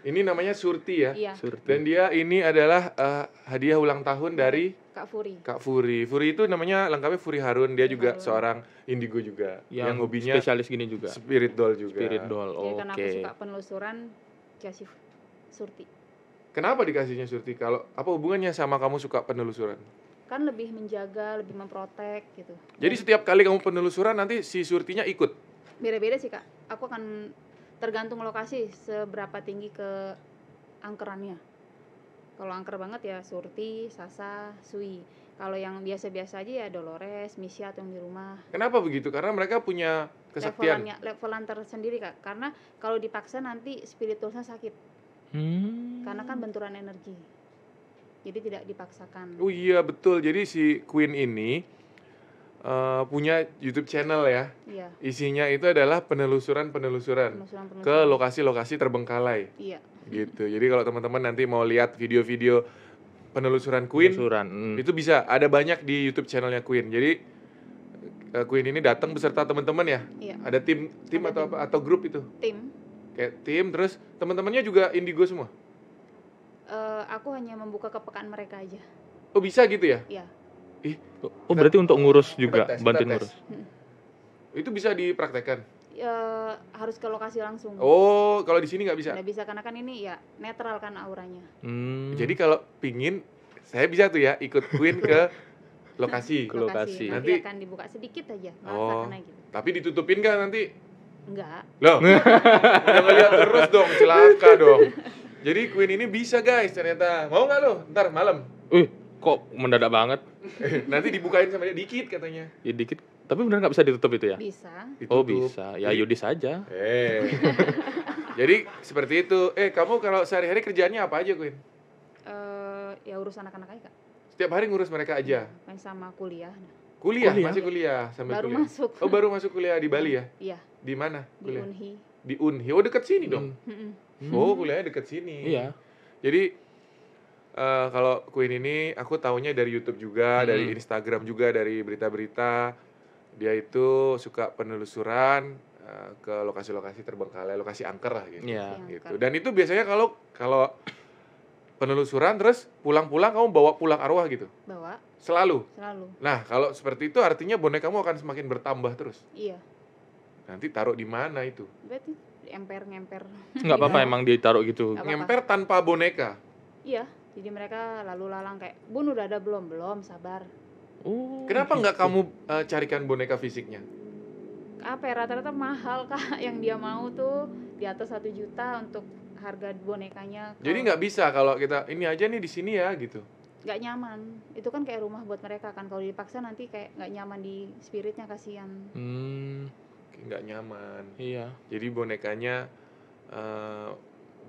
ini namanya Surti ya. Iya. Surti. Dan dia ini adalah uh, hadiah ulang tahun dari Kak Furi. Kak Furi. Furi itu namanya lengkapnya Furi Harun. Dia juga Harun. seorang indigo juga yang, yang hobinya spesialis gini juga. Spirit doll juga. Spirit doll. Oke. Okay. Karena aku suka penelusuran kasih Surti. Kenapa dikasihnya surti? Kalau apa hubungannya sama kamu suka penelusuran? Kan lebih menjaga, lebih memprotek gitu. Jadi setiap kali kamu penelusuran nanti si surtinya ikut? Beda-beda sih kak. Aku akan tergantung lokasi seberapa tinggi ke angkerannya. Kalau angker banget ya Surti, Sasa, Sui. Kalau yang biasa-biasa aja ya Dolores, misia, atau yang di rumah. Kenapa begitu? Karena mereka punya kesaktian. Levelannya, levelan tersendiri kak. Karena kalau dipaksa nanti spiritualnya sakit hmm. karena kan benturan energi jadi tidak dipaksakan oh iya betul jadi si Queen ini uh, punya YouTube channel ya iya. isinya itu adalah penelusuran penelusuran, penelusuran, penelusuran. ke lokasi-lokasi terbengkalai iya. gitu jadi kalau teman-teman nanti mau lihat video-video penelusuran Queen penelusuran, Hmm. itu bisa ada banyak di YouTube channelnya Queen jadi eh, Queen ini datang beserta teman-teman ya? Iya. Ada tim, tim ada atau tim. apa atau grup itu? Tim kayak tim terus teman-temannya juga indigo semua uh, aku hanya membuka kepekaan mereka aja oh bisa gitu ya Iya. ih oh, oh berarti untuk ngurus juga kita bantuin kita ngurus Hmm. itu bisa dipraktekkan Eh, harus ke lokasi langsung oh kalau di sini nggak bisa Nggak bisa karena kan ini ya netral kan auranya Hmm. jadi kalau pingin saya bisa tuh ya ikut Queen ke lokasi Ke lokasi. nanti, Nanti- akan dibuka sedikit aja Oh. gitu tapi ditutupin kan nanti Enggak. Loh. Udah ngeliat terus dong, celaka dong. Jadi Queen ini bisa guys ternyata. Mau nggak lo? Ntar malam. uh kok mendadak banget? Nanti dibukain sama dia dikit katanya. Ya dikit. Tapi benar nggak bisa ditutup itu ya? Bisa. Ditutup. Oh bisa. Ya Yudis aja. Eh. Jadi seperti itu. Eh kamu kalau sehari-hari kerjaannya apa aja Queen? Uh, ya urusan anak-anak aja kak. Setiap hari ngurus mereka aja. Iya, main sama kuliah. Kuliah, kuliah. masih kuliah sambil baru kuliah. masuk. Oh baru masuk kuliah di Bali ya? Iya. Di mana? Kuliah? Di Unhi. Di Unhi. Oh, dekat sini dong. Hmm. Oh, kuliahnya dekat sini. Iya. Jadi uh, kalau Queen ini aku tahunya dari YouTube juga, hmm. dari Instagram juga, dari berita-berita. Dia itu suka penelusuran uh, ke lokasi-lokasi terbengkalai, lokasi angker lah gitu. Iya. gitu. Dan itu biasanya kalau kalau penelusuran terus pulang-pulang kamu bawa pulang arwah gitu. Bawa. Selalu. Selalu. Nah, kalau seperti itu artinya boneka kamu akan semakin bertambah terus. Iya. Nanti taruh di mana itu? Berarti emper-ngemper. Enggak apa-apa iya. emang ditaruh gitu. -apa. ngemper tanpa boneka? Iya, jadi mereka lalu lalang kayak, Bun udah ada belum? Belum, sabar. Oh, Kenapa gitu. kamu uh, carikan boneka fisiknya? Apa ternyata rata ya, mahal kak yang dia mau tuh di atas satu juta untuk harga bonekanya. Kalo... Jadi nggak bisa kalau kita ini aja nih di sini ya gitu nggak nyaman itu kan kayak rumah buat mereka kan kalau dipaksa nanti kayak nggak nyaman di spiritnya kasihan hmm nggak nyaman iya jadi bonekanya uh,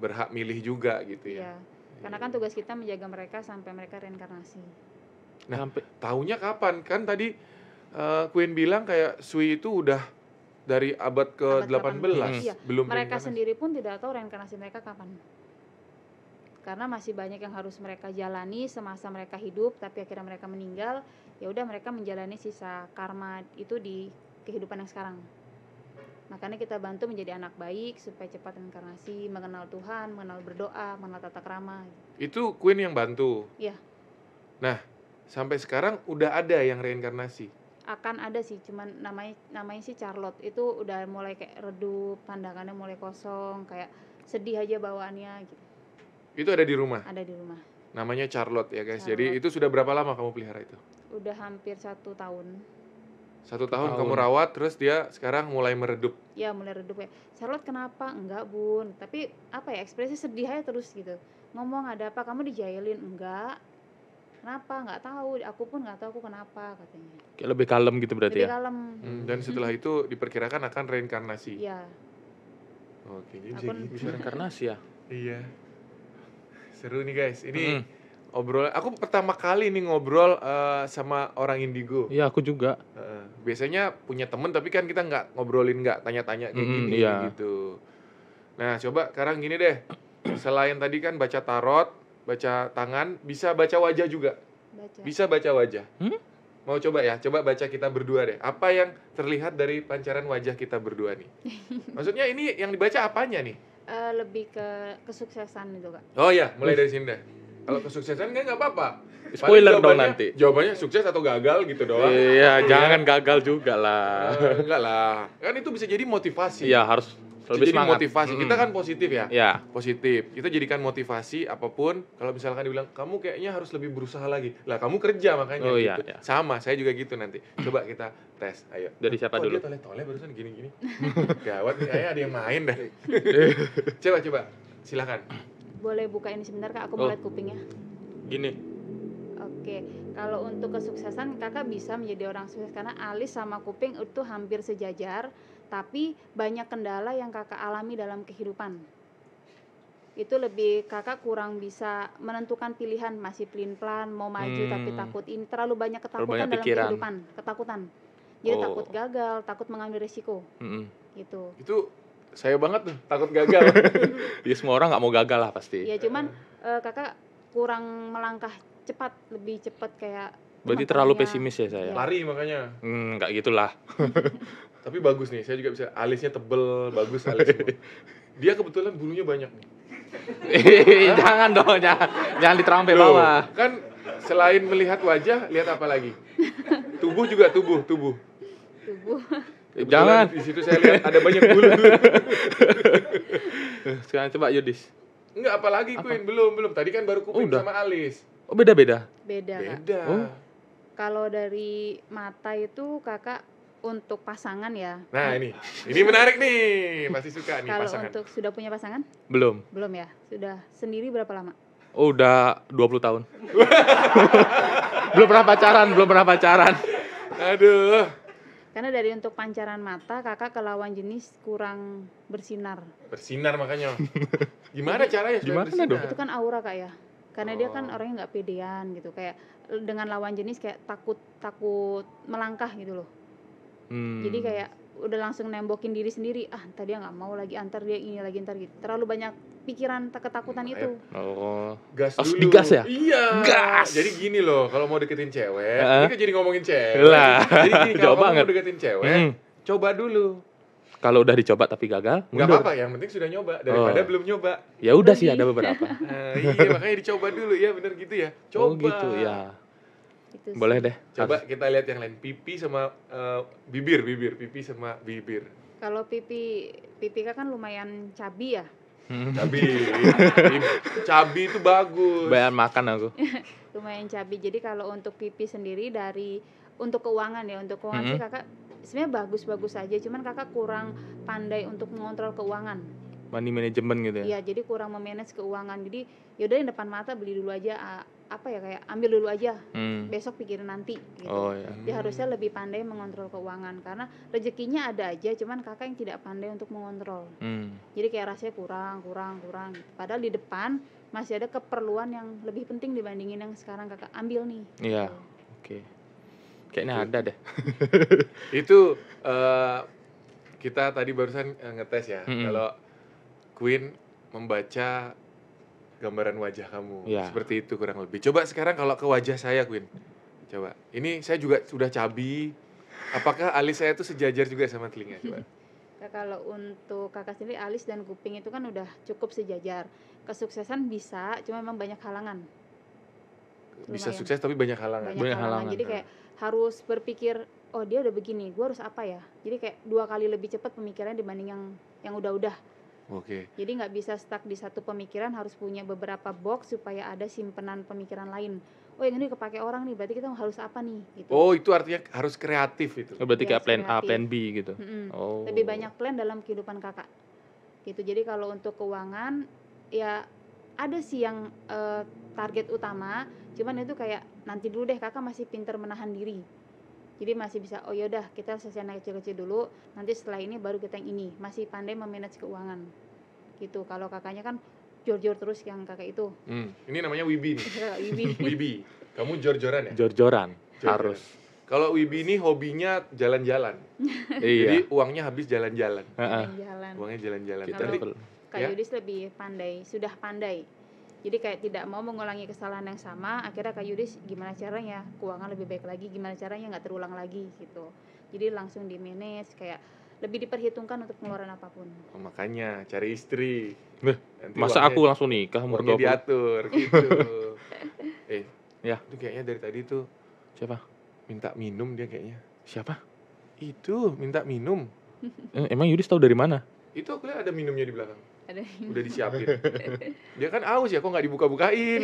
berhak milih juga gitu ya iya. karena kan tugas kita menjaga mereka sampai mereka reinkarnasi nah sampai tahunya kapan kan tadi uh, Queen bilang kayak Sui itu udah dari abad ke abad 18, 18. Hmm. Iya. belum mereka sendiri pun tidak tahu reinkarnasi mereka kapan karena masih banyak yang harus mereka jalani semasa mereka hidup tapi akhirnya mereka meninggal ya udah mereka menjalani sisa karma itu di kehidupan yang sekarang Makanya kita bantu menjadi anak baik supaya cepat inkarnasi, mengenal Tuhan, mengenal berdoa, mengenal tata krama. Itu Queen yang bantu. Iya. Nah, sampai sekarang udah ada yang reinkarnasi. Akan ada sih, cuman namanya namanya sih Charlotte itu udah mulai kayak redup, pandangannya mulai kosong, kayak sedih aja bawaannya gitu. Itu ada di rumah. Ada di rumah. Namanya Charlotte ya guys. Charlotte. Jadi itu sudah berapa lama kamu pelihara itu? Udah hampir satu tahun satu tahun, tahun kamu rawat, terus dia sekarang mulai meredup. Ya mulai redup ya. Charlotte kenapa? Enggak bun. Tapi apa ya ekspresi sedih aja terus gitu. Ngomong ada apa? Kamu dijailin? Enggak. Kenapa? Enggak tahu. Aku pun enggak tahu aku kenapa katanya. Kayak lebih kalem gitu berarti lebih ya. kalem. Hmm, dan setelah itu diperkirakan akan reinkarnasi. ya Oke, jadi bisa reinkarnasi ya. Iya. Seru nih guys. Ini -hmm obrolan aku pertama kali nih ngobrol uh, sama orang indigo iya aku juga uh, biasanya punya temen tapi kan kita nggak ngobrolin nggak tanya-tanya kayak mm, gini iya. gitu nah coba sekarang gini deh selain tadi kan baca tarot baca tangan bisa baca wajah juga baca. bisa baca wajah hmm? mau coba ya coba baca kita berdua deh apa yang terlihat dari pancaran wajah kita berdua nih maksudnya ini yang dibaca apanya nih uh, lebih ke kesuksesan itu kak oh ya mulai dari sini deh kalau kesuksesan kan nggak apa-apa. Spoiler dong nanti. Jawabannya sukses atau gagal gitu doang. Iya, iya. jangan gagal juga lah. uh, enggak lah. Kan itu bisa jadi motivasi. Iya, harus lebih jadi semangat. motivasi. hmm Kita kan positif ya. ya Positif. Kita jadikan motivasi apapun. Kalau misalkan dibilang kamu kayaknya harus lebih berusaha lagi. Lah kamu kerja makanya oh, iya, gitu. Iya, iya. Sama, saya juga gitu nanti. Coba kita tes. Ayo. Dari siapa oh, dulu? Dia tole-tole barusan gini-gini. Gawat nih, ada yang main deh coba coba. Silakan boleh buka ini sebentar kak aku oh. melihat kupingnya gini oke kalau untuk kesuksesan kakak bisa menjadi orang sukses karena alis sama kuping itu hampir sejajar tapi banyak kendala yang kakak alami dalam kehidupan itu lebih kakak kurang bisa menentukan pilihan masih pelin pelan mau maju hmm. tapi takut ini terlalu banyak ketakutan terlalu banyak dalam kehidupan ketakutan jadi oh. takut gagal takut mengambil risiko hmm. gitu itu saya banget tuh takut gagal ya semua orang nggak mau gagal lah pasti Iya cuman uh, kakak kurang melangkah cepat lebih cepat kayak berarti terlalu pesimis ya saya iya. lari makanya hmm, nggak gitulah tapi bagus nih saya juga bisa alisnya tebel bagus alis dia kebetulan bulunya banyak nih eh, jangan dong jangan jangan diterampe kan selain melihat wajah lihat apa lagi tubuh juga tubuh tubuh tubuh Ya, Jangan. Di situ saya lihat ada banyak bulu. Sekarang coba Yudis. Enggak apalagi Apa? Queen belum belum. Tadi kan baru kuping oh, sama alis. Oh beda-beda. Beda. Beda. Oh. Kalau dari mata itu kakak untuk pasangan ya. Nah ini, ini menarik nih, pasti suka nih Kalau untuk sudah punya pasangan? Belum. Belum ya, sudah sendiri berapa lama? Oh udah 20 tahun. belum pernah pacaran, belum pernah pacaran. Aduh, karena dari untuk pancaran mata kakak ke lawan jenis kurang bersinar. Bersinar makanya. Gimana caranya Gimana bersinar? Dong? Itu kan aura kak ya. Karena oh. dia kan oh. orangnya nggak pedean gitu kayak eh, dengan lawan jenis kayak takut takut melangkah gitu loh. Hmm. Jadi kayak udah langsung nembokin diri sendiri ah tadi dia nggak mau lagi antar ah, dia ini lagi antar gitu terlalu banyak pikiran ketakutan Ayah. itu oh gas dulu. harus digas ya iya gas jadi gini loh kalau mau deketin cewek uh. ini kan jadi ngomongin cewek lah jadi gini kalau banget. mau deketin cewek hmm. coba dulu kalau udah dicoba tapi gagal nggak apa-apa yang penting sudah nyoba daripada oh. belum nyoba ya udah sih ada beberapa uh, iya makanya dicoba dulu ya benar gitu ya oh, coba oh gitu ya itu Boleh deh. Coba harus. kita lihat yang lain. Pipi sama uh, bibir, bibir, pipi sama bibir. Kalau pipi pipi kan lumayan cabi ya. Hmm. Cabi. cabi itu bagus. Bayar makan aku. lumayan cabi. Jadi kalau untuk pipi sendiri dari untuk keuangan ya, untuk keuangan mm -hmm. sih Kakak sebenarnya bagus-bagus aja. cuman Kakak kurang pandai untuk mengontrol keuangan money management gitu ya iya jadi kurang memanage keuangan jadi yaudah yang depan mata beli dulu aja apa ya kayak ambil dulu aja hmm. besok pikirin nanti gitu oh, iya. dia hmm. harusnya lebih pandai mengontrol keuangan karena rezekinya ada aja cuman kakak yang tidak pandai untuk mengontrol hmm. jadi kayak rasanya kurang kurang kurang gitu. padahal di depan masih ada keperluan yang lebih penting dibandingin yang sekarang kakak ambil nih iya gitu. oke okay. kayaknya itu. ada deh itu uh, kita tadi barusan eh, ngetes ya mm -hmm. kalau Queen membaca gambaran wajah kamu. Ya. Seperti itu kurang lebih. Coba sekarang kalau ke wajah saya, Queen. Coba. Ini saya juga sudah cabi. Apakah alis saya itu sejajar juga sama telinga? Coba. Nah, kalau untuk kakak sendiri alis dan kuping itu kan udah cukup sejajar. Kesuksesan bisa, cuma memang banyak halangan. Lumayan. Bisa sukses tapi banyak halangan. Banyak, banyak halangan. halangan. Jadi ya. kayak harus berpikir oh dia udah begini, gue harus apa ya? Jadi kayak dua kali lebih cepat pemikirannya dibanding yang yang udah-udah Oke. Okay. Jadi nggak bisa stuck di satu pemikiran, harus punya beberapa box supaya ada simpenan pemikiran lain. Oh yang ini kepake orang nih, berarti kita harus apa nih? Gitu. Oh itu artinya harus kreatif itu. Oh, berarti ya, kayak plan kreatif. A, plan B gitu. Mm-hmm. Oh. Lebih banyak plan dalam kehidupan kakak. Gitu. Jadi kalau untuk keuangan ya ada sih yang uh, target utama, cuman itu kayak nanti dulu deh kakak masih pinter menahan diri jadi masih bisa oh yaudah kita selesai anak kecil-kecil dulu nanti setelah ini baru kita yang ini masih pandai memanage keuangan gitu kalau kakaknya kan jor-jor terus yang kakak itu hmm. ini namanya Wibi nih Wibi Wibi kamu jor-joran ya jor-joran harus kalau Wibi ini hobinya jalan-jalan iya. jadi uangnya habis jalan-jalan jalan-jalan uangnya jalan-jalan kalau Kak ya? Yudis lebih pandai sudah pandai jadi kayak tidak mau mengulangi kesalahan yang sama akhirnya kak Yudis gimana caranya keuangan lebih baik lagi gimana caranya nggak terulang lagi gitu jadi langsung di manage kayak lebih diperhitungkan untuk pengeluaran apapun oh, makanya cari istri masa aku langsung nikah umur dua diatur gitu eh ya itu kayaknya dari tadi tuh siapa minta minum dia kayaknya siapa itu minta minum eh, emang Yudis tahu dari mana itu aku lihat ada minumnya di belakang ada yang... udah disiapin dia kan aus ya kok nggak dibuka-bukain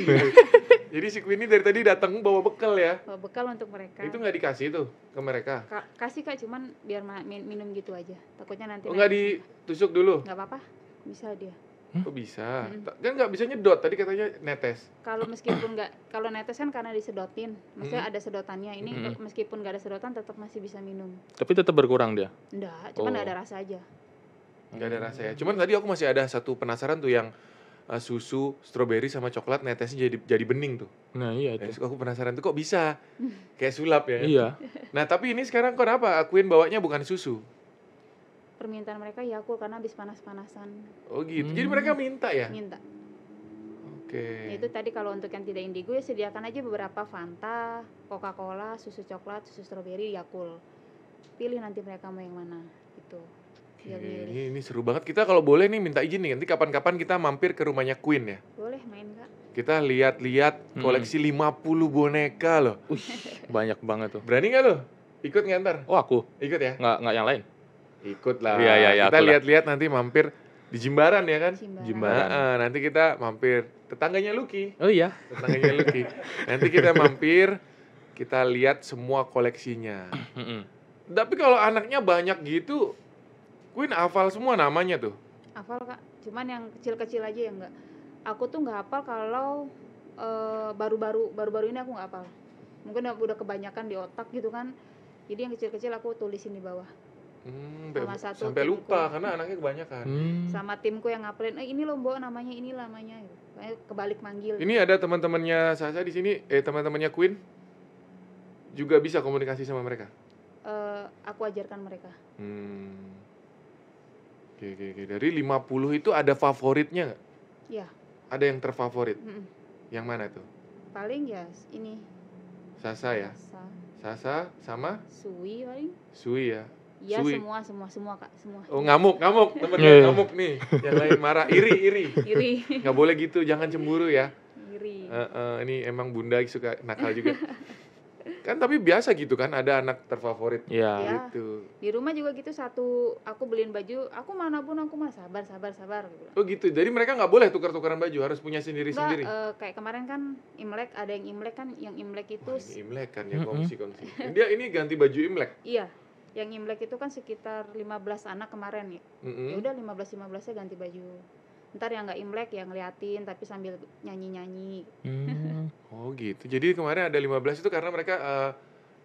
jadi si Queen dari tadi datang bawa bekal ya bawa bekal untuk mereka itu nggak dikasih tuh ke mereka Ka kasih kak cuman biar min minum gitu aja takutnya nanti oh, nggak ditusuk dulu nggak apa-apa bisa dia Kok oh, bisa? Hmm. Kan nggak bisa nyedot tadi katanya netes. Kalau meskipun nggak, kalau netes kan karena disedotin, maksudnya hmm. ada sedotannya. Ini hmm. meskipun nggak ada sedotan tetap masih bisa minum. Tapi tetap berkurang dia? Enggak, cuma oh. ada rasa aja nggak ada rasanya cuman tadi aku masih ada satu penasaran tuh yang uh, susu stroberi sama coklat netesnya jadi jadi bening tuh. Nah iya ya, itu. Ya, aku penasaran tuh kok bisa kayak sulap ya. Iya. Nah tapi ini sekarang kok kenapa akuin bawanya bukan susu? Permintaan mereka ya aku karena habis panas-panasan. Oh gitu. Hmm. Jadi mereka minta ya? Minta. Oke. Okay. Ya, itu tadi kalau untuk yang tidak indigo ya sediakan aja beberapa Fanta, Coca-Cola, susu coklat, susu stroberi, Yakult. Pilih nanti mereka mau yang mana gitu. Iya, iya, ini, iya. ini seru banget. Kita kalau boleh nih minta izin nih, nanti kapan-kapan kita mampir ke rumahnya Queen ya. Boleh main kak. Kita lihat-lihat hmm. koleksi hmm. 50 boneka loh. Ush, banyak banget tuh. Berani nggak lo? Ikut nggak ntar? Oh aku. Ikut ya? Nggak, nggak yang lain. Ikut lah. Iya, iya, iya. Kita lihat-lihat nanti mampir di Jimbaran ya kan? Jimbaran. Jimbaran. Nah, nanti kita mampir tetangganya Lucky. Oh iya. Tetangganya Lucky. nanti kita mampir, kita lihat semua koleksinya. Tapi kalau anaknya banyak gitu, Queen hafal semua namanya tuh. Hafal kak, cuman yang kecil-kecil aja yang enggak. Aku tuh nggak hafal kalau baru eh, baru-baru baru-baru ini aku nggak hafal. Mungkin udah kebanyakan di otak gitu kan. Jadi yang kecil-kecil aku tulisin di bawah. Hmm, sama satu sampai timku. lupa karena anaknya kebanyakan. Hmm. Sama timku yang ngapelin, eh ini loh Mbok namanya, ini namanya. Kebalik manggil. Ini ada teman-temannya Sasa di sini, eh teman-temannya Queen juga bisa komunikasi sama mereka. Uh, aku ajarkan mereka. Hmm. Oke, oke, oke. Dari 50 itu ada favoritnya nggak? Iya. Ada yang terfavorit? Mm -mm. Yang mana tuh? Paling ya ini. Sasa ya? Sasa. Sasa sama? Sui paling. Sui ya. Iya semua semua semua kak semua. Oh ngamuk ngamuk temennya yeah. ngamuk nih yang lain marah iri iri. Iri. Gak boleh gitu jangan cemburu ya. Iri. Uh, uh, ini emang bunda suka nakal juga. kan tapi biasa gitu kan ada anak terfavorit ya. gitu di rumah juga gitu satu aku beliin baju aku manapun aku mah sabar sabar sabar gitu. oh gitu jadi mereka nggak boleh tukar tukaran baju harus punya sendiri sendiri uh, kayak kemarin kan imlek ada yang imlek kan yang imlek itu Wah, ini imlek kan ya kongsi kongsi dia ini ganti baju imlek iya yang imlek itu kan sekitar 15 anak kemarin ya mm -hmm. ya udah 15 15 nya ganti baju ntar yang nggak imlek ya ngeliatin tapi sambil nyanyi nyanyi hmm. oh gitu jadi kemarin ada 15 itu karena mereka uh,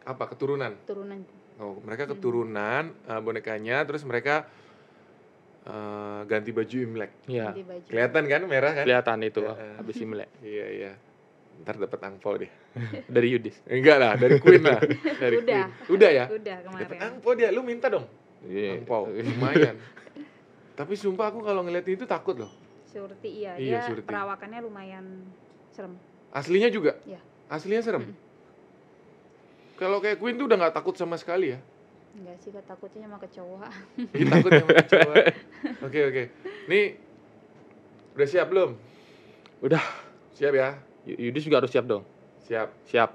apa keturunan keturunan oh mereka iya. keturunan hmm. uh, bonekanya terus mereka Uh, ganti baju imlek. Iya. Kelihatan kan merah kan? Kelihatan itu ya, uh, habis imlek. iya iya. Ntar dapat angpau deh. dari Yudis. Enggak lah, dari Queen lah. Dari Udah. Queen. Udah ya? Udah kemarin. Dapat angpau dia, lu minta dong. Yeah. Angpau. Lumayan. Tapi sumpah aku kalau ngeliat itu takut loh. Surti iya, iya dia surti. perawakannya lumayan serem. Aslinya juga? Iya. Aslinya serem. Mm Kalau kayak Queen tuh udah nggak takut sama sekali ya? Enggak sih, gak takutnya sama kecoa. Iya, takutnya sama kecoa. Oke, oke. Nih udah siap belum? Udah. Siap ya? Yudis juga harus siap dong. Siap. Siap.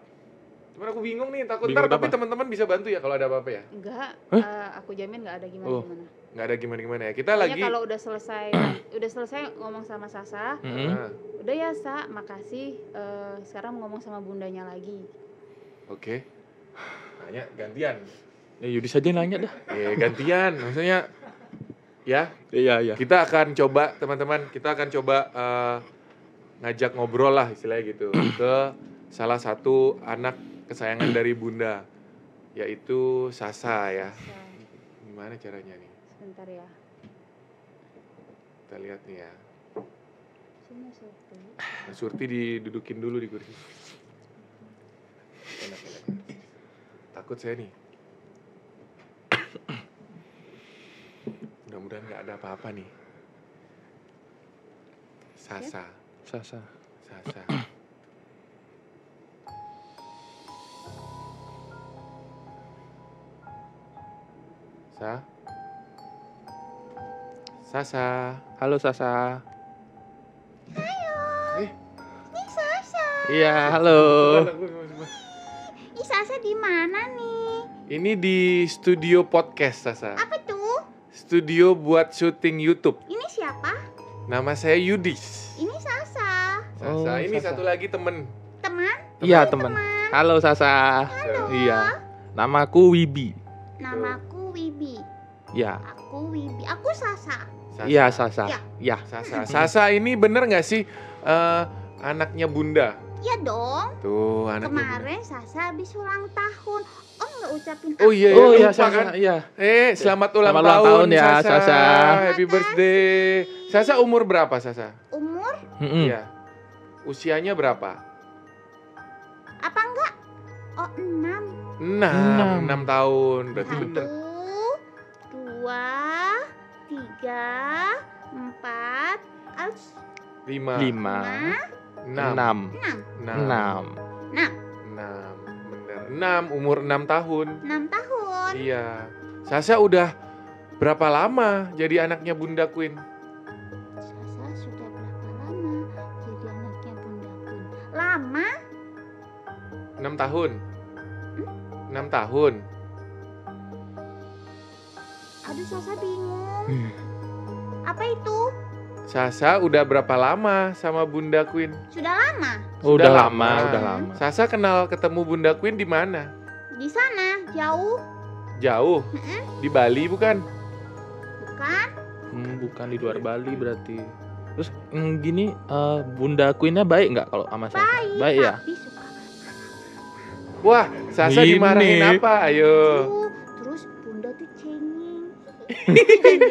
Cuman aku bingung nih, takut ntar tapi teman-teman bisa bantu ya kalau ada apa-apa ya? Enggak, uh, aku jamin enggak ada gimana-gimana. Oh. ada gimana-gimana ya. Kita Hanya lagi kalau udah selesai udah selesai ngomong sama Sasa, mm -hmm. udah ya Sa, makasih uh, sekarang ngomong sama bundanya lagi. Oke. Okay. Nanya gantian. Ya Yudi saja nanya dah. yeah, gantian. Maksudnya ya. Iya, iya, iya. Kita akan coba teman-teman, kita akan coba uh, ngajak ngobrol lah istilahnya gitu ke salah satu anak kesayangan dari bunda yaitu Sasa ya. Gimana caranya nih? Sebentar ya. Kita lihat nih ya. Sini Surti. Nah, Surti didudukin dulu di kursi. Enak, enak. Takut saya nih. Mudah-mudahan nggak ada apa-apa nih. Sasa. Sasa. Sasa. Sa? Sasa. Halo Sasa. Halo. Eh. Ini Sasa. Iya, halo. Ini Sasa di mana nih? Ini di studio podcast Sasa. Apa tuh? Studio buat syuting YouTube. Ini siapa? Nama saya Yudis. Ini Sasa. Sasa, oh, ini Sasa. satu lagi temen. Teman? Iya, teman. Halo Sasa. Halo. Iya. Namaku Wibi. Gitu. Namaku Wibi. Ya. Aku Wibi. Aku Sasa. Iya Sasa. Iya. Ya. Sasa. Ya. Ya. Sasa ini bener nggak sih uh, anaknya Bunda? Iya dong. Tuh anak Kemarin Bunda. Sasa habis ulang tahun. Om nggak ucapin. Oh iya. iya Oh iya Sasa. Kan? Iya. Eh selamat ulang selamat tahun, tahun ya Sasa. Sasa. Happy birthday. Sasa umur berapa Sasa? Umur? Iya. Usianya berapa? Apa enggak? Oh, enam enam tahun berarti Satu, bener dua tiga empat lima lima enam enam enam enam bener enam umur enam tahun enam tahun iya Sasa udah berapa lama jadi anaknya Bunda Queen Sasa sudah berapa lama jadi anaknya Bunda Queen lama enam tahun 6 tahun. Aduh Sasa bingung. Hmm. Apa itu? Sasa udah berapa lama sama Bunda Queen? Sudah lama. sudah, udah lama. lama, udah lama. Sasa kenal ketemu Bunda Queen di mana? Di sana, jauh. Jauh? Di Bali bukan? Bukan. Hmm, bukan di luar Bali berarti. Terus hmm, gini, uh, Bunda Queennya baik nggak kalau sama Sasa? Baik, baik ya. Wah, Sasa Gini. dimarahin apa? Ayo. Terus Bunda tuh cengeng.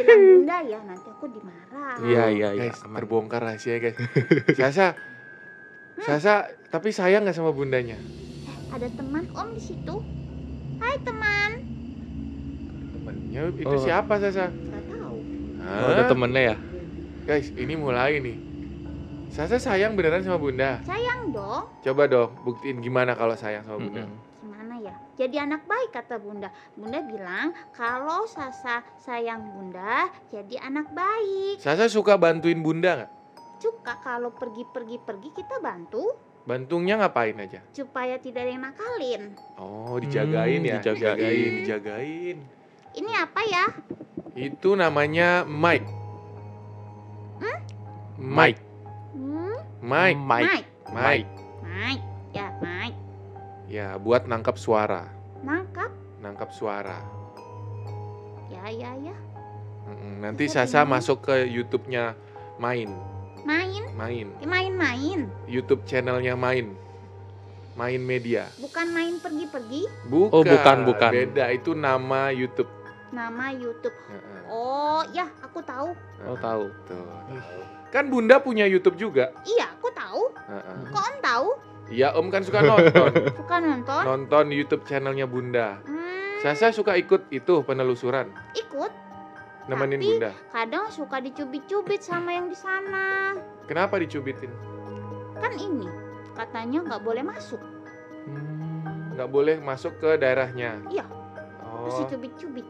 Bunda ya nanti aku dimarah. Iya iya iya. Guys, terbongkar rahasia guys. Sasa, hmm? tapi sayang nggak sama bundanya? Ada teman Om di situ. Hai teman. Temannya itu oh. siapa Sasa? Gak tahu. Hah? Oh, ada temennya ya? Guys, ini mulai nih Sasa sayang beneran sama Bunda? Sayang dong. Coba dong buktiin gimana kalau sayang sama Bunda. Mm -hmm. Gimana ya? Jadi anak baik kata Bunda. Bunda bilang kalau Sasa sayang Bunda, jadi anak baik. Sasa suka bantuin Bunda nggak? Suka kalau pergi-pergi pergi kita bantu. Bantungnya ngapain aja? Supaya tidak ada yang nakalin. Oh, dijagain hmm, ya. Dijagain, dijagain, dijagain. Ini apa ya? Itu namanya Mike. Hmm? Mike. Mic. Mic. Mic. Mic. Mic. Ya, mic. Ya, buat nangkap suara. Nangkap? Nangkap suara. Ya, ya, ya. Nanti Bisa Sasa dimana? masuk ke YouTube-nya Main. Main? Main. Main-main. Eh, YouTube channelnya Main. Main Media. Bukan main pergi-pergi? Bukan. Oh, bukan, bukan. Beda, itu nama YouTube. Nama YouTube. Uh-uh. Oh, ya, aku tahu. Oh, tahu. Tuh, tahu. Kan Bunda punya YouTube juga. Iya, aku tahu. Uh-uh. Kok Om tahu? Iya, Om kan suka nonton. suka nonton? Nonton YouTube channelnya Bunda. Hmm. Saya, suka ikut itu penelusuran. Ikut? Nemenin Tapi, Bunda. Kadang suka dicubit-cubit sama yang di sana. Kenapa dicubitin? Kan ini katanya nggak boleh masuk. Hmm, nggak boleh masuk ke daerahnya. Iya. Oh. Terus dicubit-cubit.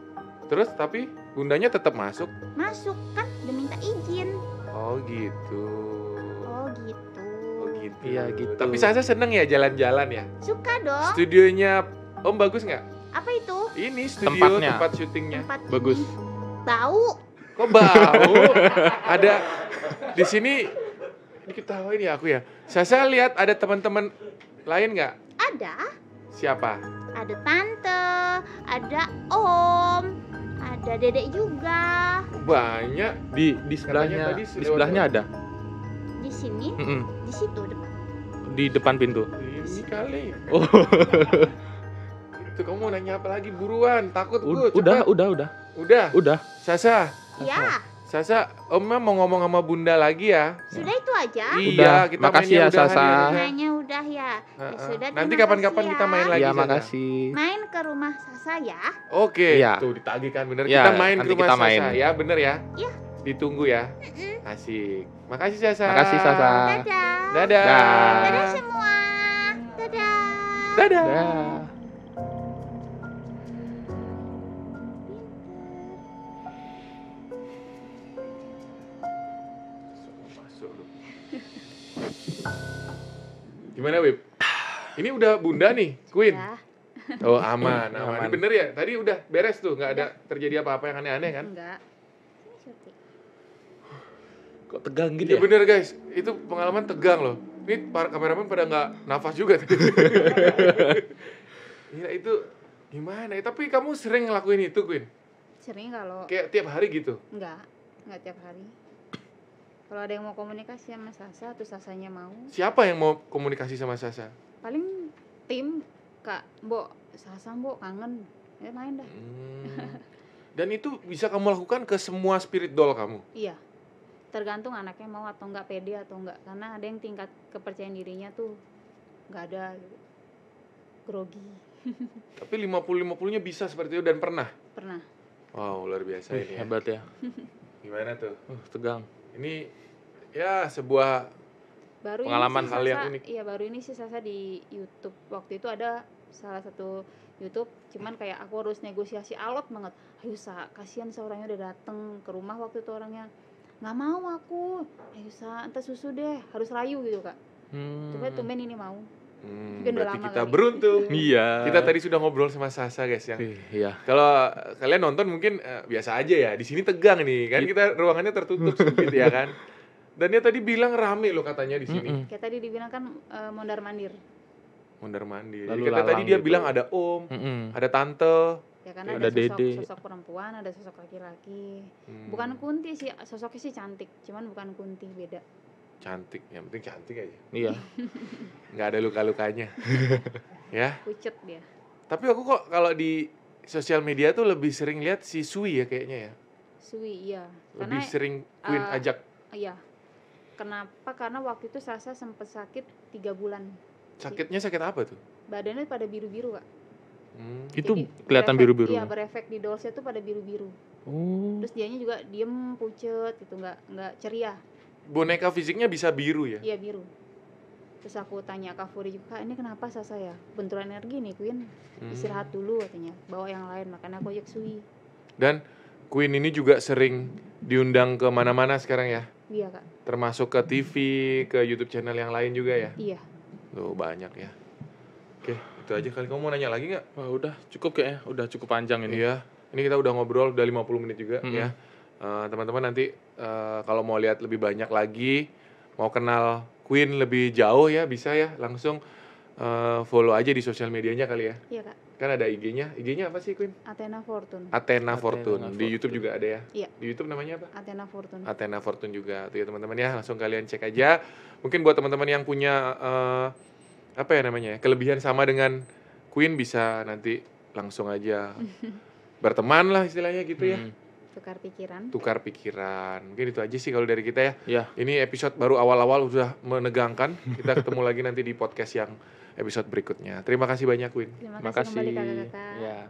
Terus tapi bundanya tetap masuk? Masuk kan, udah minta izin. Oh gitu. Oh gitu. Oh gitu. Iya gitu. Tapi Sasa seneng ya jalan-jalan ya? Suka dong. Studionya Om bagus nggak? Apa itu? Ini studio Tempatnya. tempat syutingnya. Tempat bagus. Ini. Bau. Kok bau? ada di sini Kita Ini tahu ini ya aku ya. Sasa lihat ada teman-teman lain nggak? Ada. Siapa? Ada tante, ada om, ada dedek juga banyak di di sebelahnya di sebelahnya ada di sini mm -mm. di situ depan di depan pintu ini kali oh itu kamu mau nanya apa lagi buruan takut U udah, udah udah udah udah udah sasa ya Sasa, Oma mau ngomong sama Bunda lagi ya? Sudah itu aja. Iya, kita makasih ya, Sasa. Mainnya udah ya. ya sudah. Nanti kapan-kapan ya. kita main lagi. Iya, makasih. Main ke rumah Sasa ya. Oke. Iya. Tuh ditagih kan bener. Iya, kita main ke rumah kita Sasa main. ya, bener ya? Iya. Ditunggu ya. Asik. Makasih Sasa. Makasih Sasa. Dadah. Dadah. Dadah, semua. Dadah. Dadah. Gimana, Wib? Ini udah bunda nih, Queen. Ya. Oh, aman, aman. Ini bener ya? Tadi udah beres tuh, nggak ada terjadi apa-apa yang aneh-aneh kan? Enggak. Kok tegang gitu ya? ya? bener guys, itu pengalaman tegang loh. Ini para kameramen pada nggak nafas juga tadi. Gila itu gimana? Ya? Tapi kamu sering ngelakuin itu, Queen? Sering kalau kayak tiap hari gitu? Enggak, enggak tiap hari kalau ada yang mau komunikasi sama Sasa atau Sasanya mau. Siapa yang mau komunikasi sama Sasa? Paling tim Kak Mbok, Sasa Mbok kangen. Ya main dah. Hmm. Dan itu bisa kamu lakukan ke semua spirit doll kamu. Iya. Tergantung anaknya mau atau enggak pede atau enggak karena ada yang tingkat kepercayaan dirinya tuh enggak ada grogi. Tapi 50-50-nya bisa seperti itu dan pernah? Pernah. Wow, luar biasa ini. Ya. Hebat ya. Gimana tuh? Uh, tegang ini ya sebuah baru pengalaman ini hal yang unik. Iya baru ini sih saya di YouTube waktu itu ada salah satu YouTube cuman kayak aku harus negosiasi alot banget ayo sa kasihan seorangnya udah dateng ke rumah waktu itu orangnya nggak mau aku ayo sa entah susu deh harus rayu gitu kak hmm. coba tumben ini mau Hmm, berarti kita kali. beruntung. Iya. iya. Kita tadi sudah ngobrol sama Sasa guys yang. Iya. iya. Kalau kalian nonton mungkin uh, biasa aja ya. Di sini tegang nih kan iya. kita ruangannya tertutup sedikit ya kan. Dan dia tadi bilang rame loh katanya di sini. Mm Kayak tadi dibilang kan uh, mondar mandir. Mondar mandir. Lalu kata tadi dia gitu. bilang ada om, mm -hmm. ada tante. Ya kan ada, ada sosok, sosok perempuan, ada sosok laki-laki. Hmm. Bukan kunti sih, sosoknya sih cantik, cuman bukan kunti beda cantik yang penting cantik aja iya nggak ada luka-lukanya ya pucet dia tapi aku kok kalau di sosial media tuh lebih sering lihat si Sui ya kayaknya ya Sui iya lebih karena, sering Queen uh, ajak iya kenapa karena waktu itu Sasa sempat sakit tiga bulan sakitnya sakit apa tuh badannya pada biru-biru kak hmm. Jadi itu kelihatan biru-biru iya berefek di dorsnya tuh pada biru-biru oh. terus dianya juga diem pucet gitu nggak nggak ceria boneka fisiknya bisa biru ya iya biru terus aku tanya kak Furi juga ini kenapa Sasa ya benturan energi nih Queen hmm. istirahat dulu katanya bawa yang lain makanya aku Sui dan Queen ini juga sering diundang ke mana-mana sekarang ya iya kak termasuk ke TV ke YouTube channel yang lain juga ya iya lo banyak ya oke itu aja kali kamu mau nanya lagi nggak Wah, udah cukup kayaknya udah cukup panjang ini iya ini kita udah ngobrol udah 50 menit juga hmm. ya eh, teman-teman uh, nanti uh, kalau mau lihat lebih banyak lagi mau kenal Queen lebih jauh ya bisa ya langsung uh, follow aja di sosial medianya kali ya. Iya kak. Kan ada IG-nya. IG-nya apa sih Queen? Athena Fortune. Athena Fortune. Di YouTube juga ada ya. Iya. Di YouTube namanya apa? Athena Fortune. Athena Fortune juga. Tuh ya teman-teman ya langsung kalian cek aja. Mungkin buat teman-teman yang punya uh, apa ya namanya ya kelebihan sama dengan Queen bisa nanti langsung aja berteman lah istilahnya gitu ya. Hmm tukar pikiran tukar pikiran mungkin itu aja sih kalau dari kita ya yeah. ini episode baru awal-awal sudah menegangkan kita ketemu lagi nanti di podcast yang episode berikutnya terima kasih banyak Win terima kasih, terima kasih. kembali kakak-kakak iya.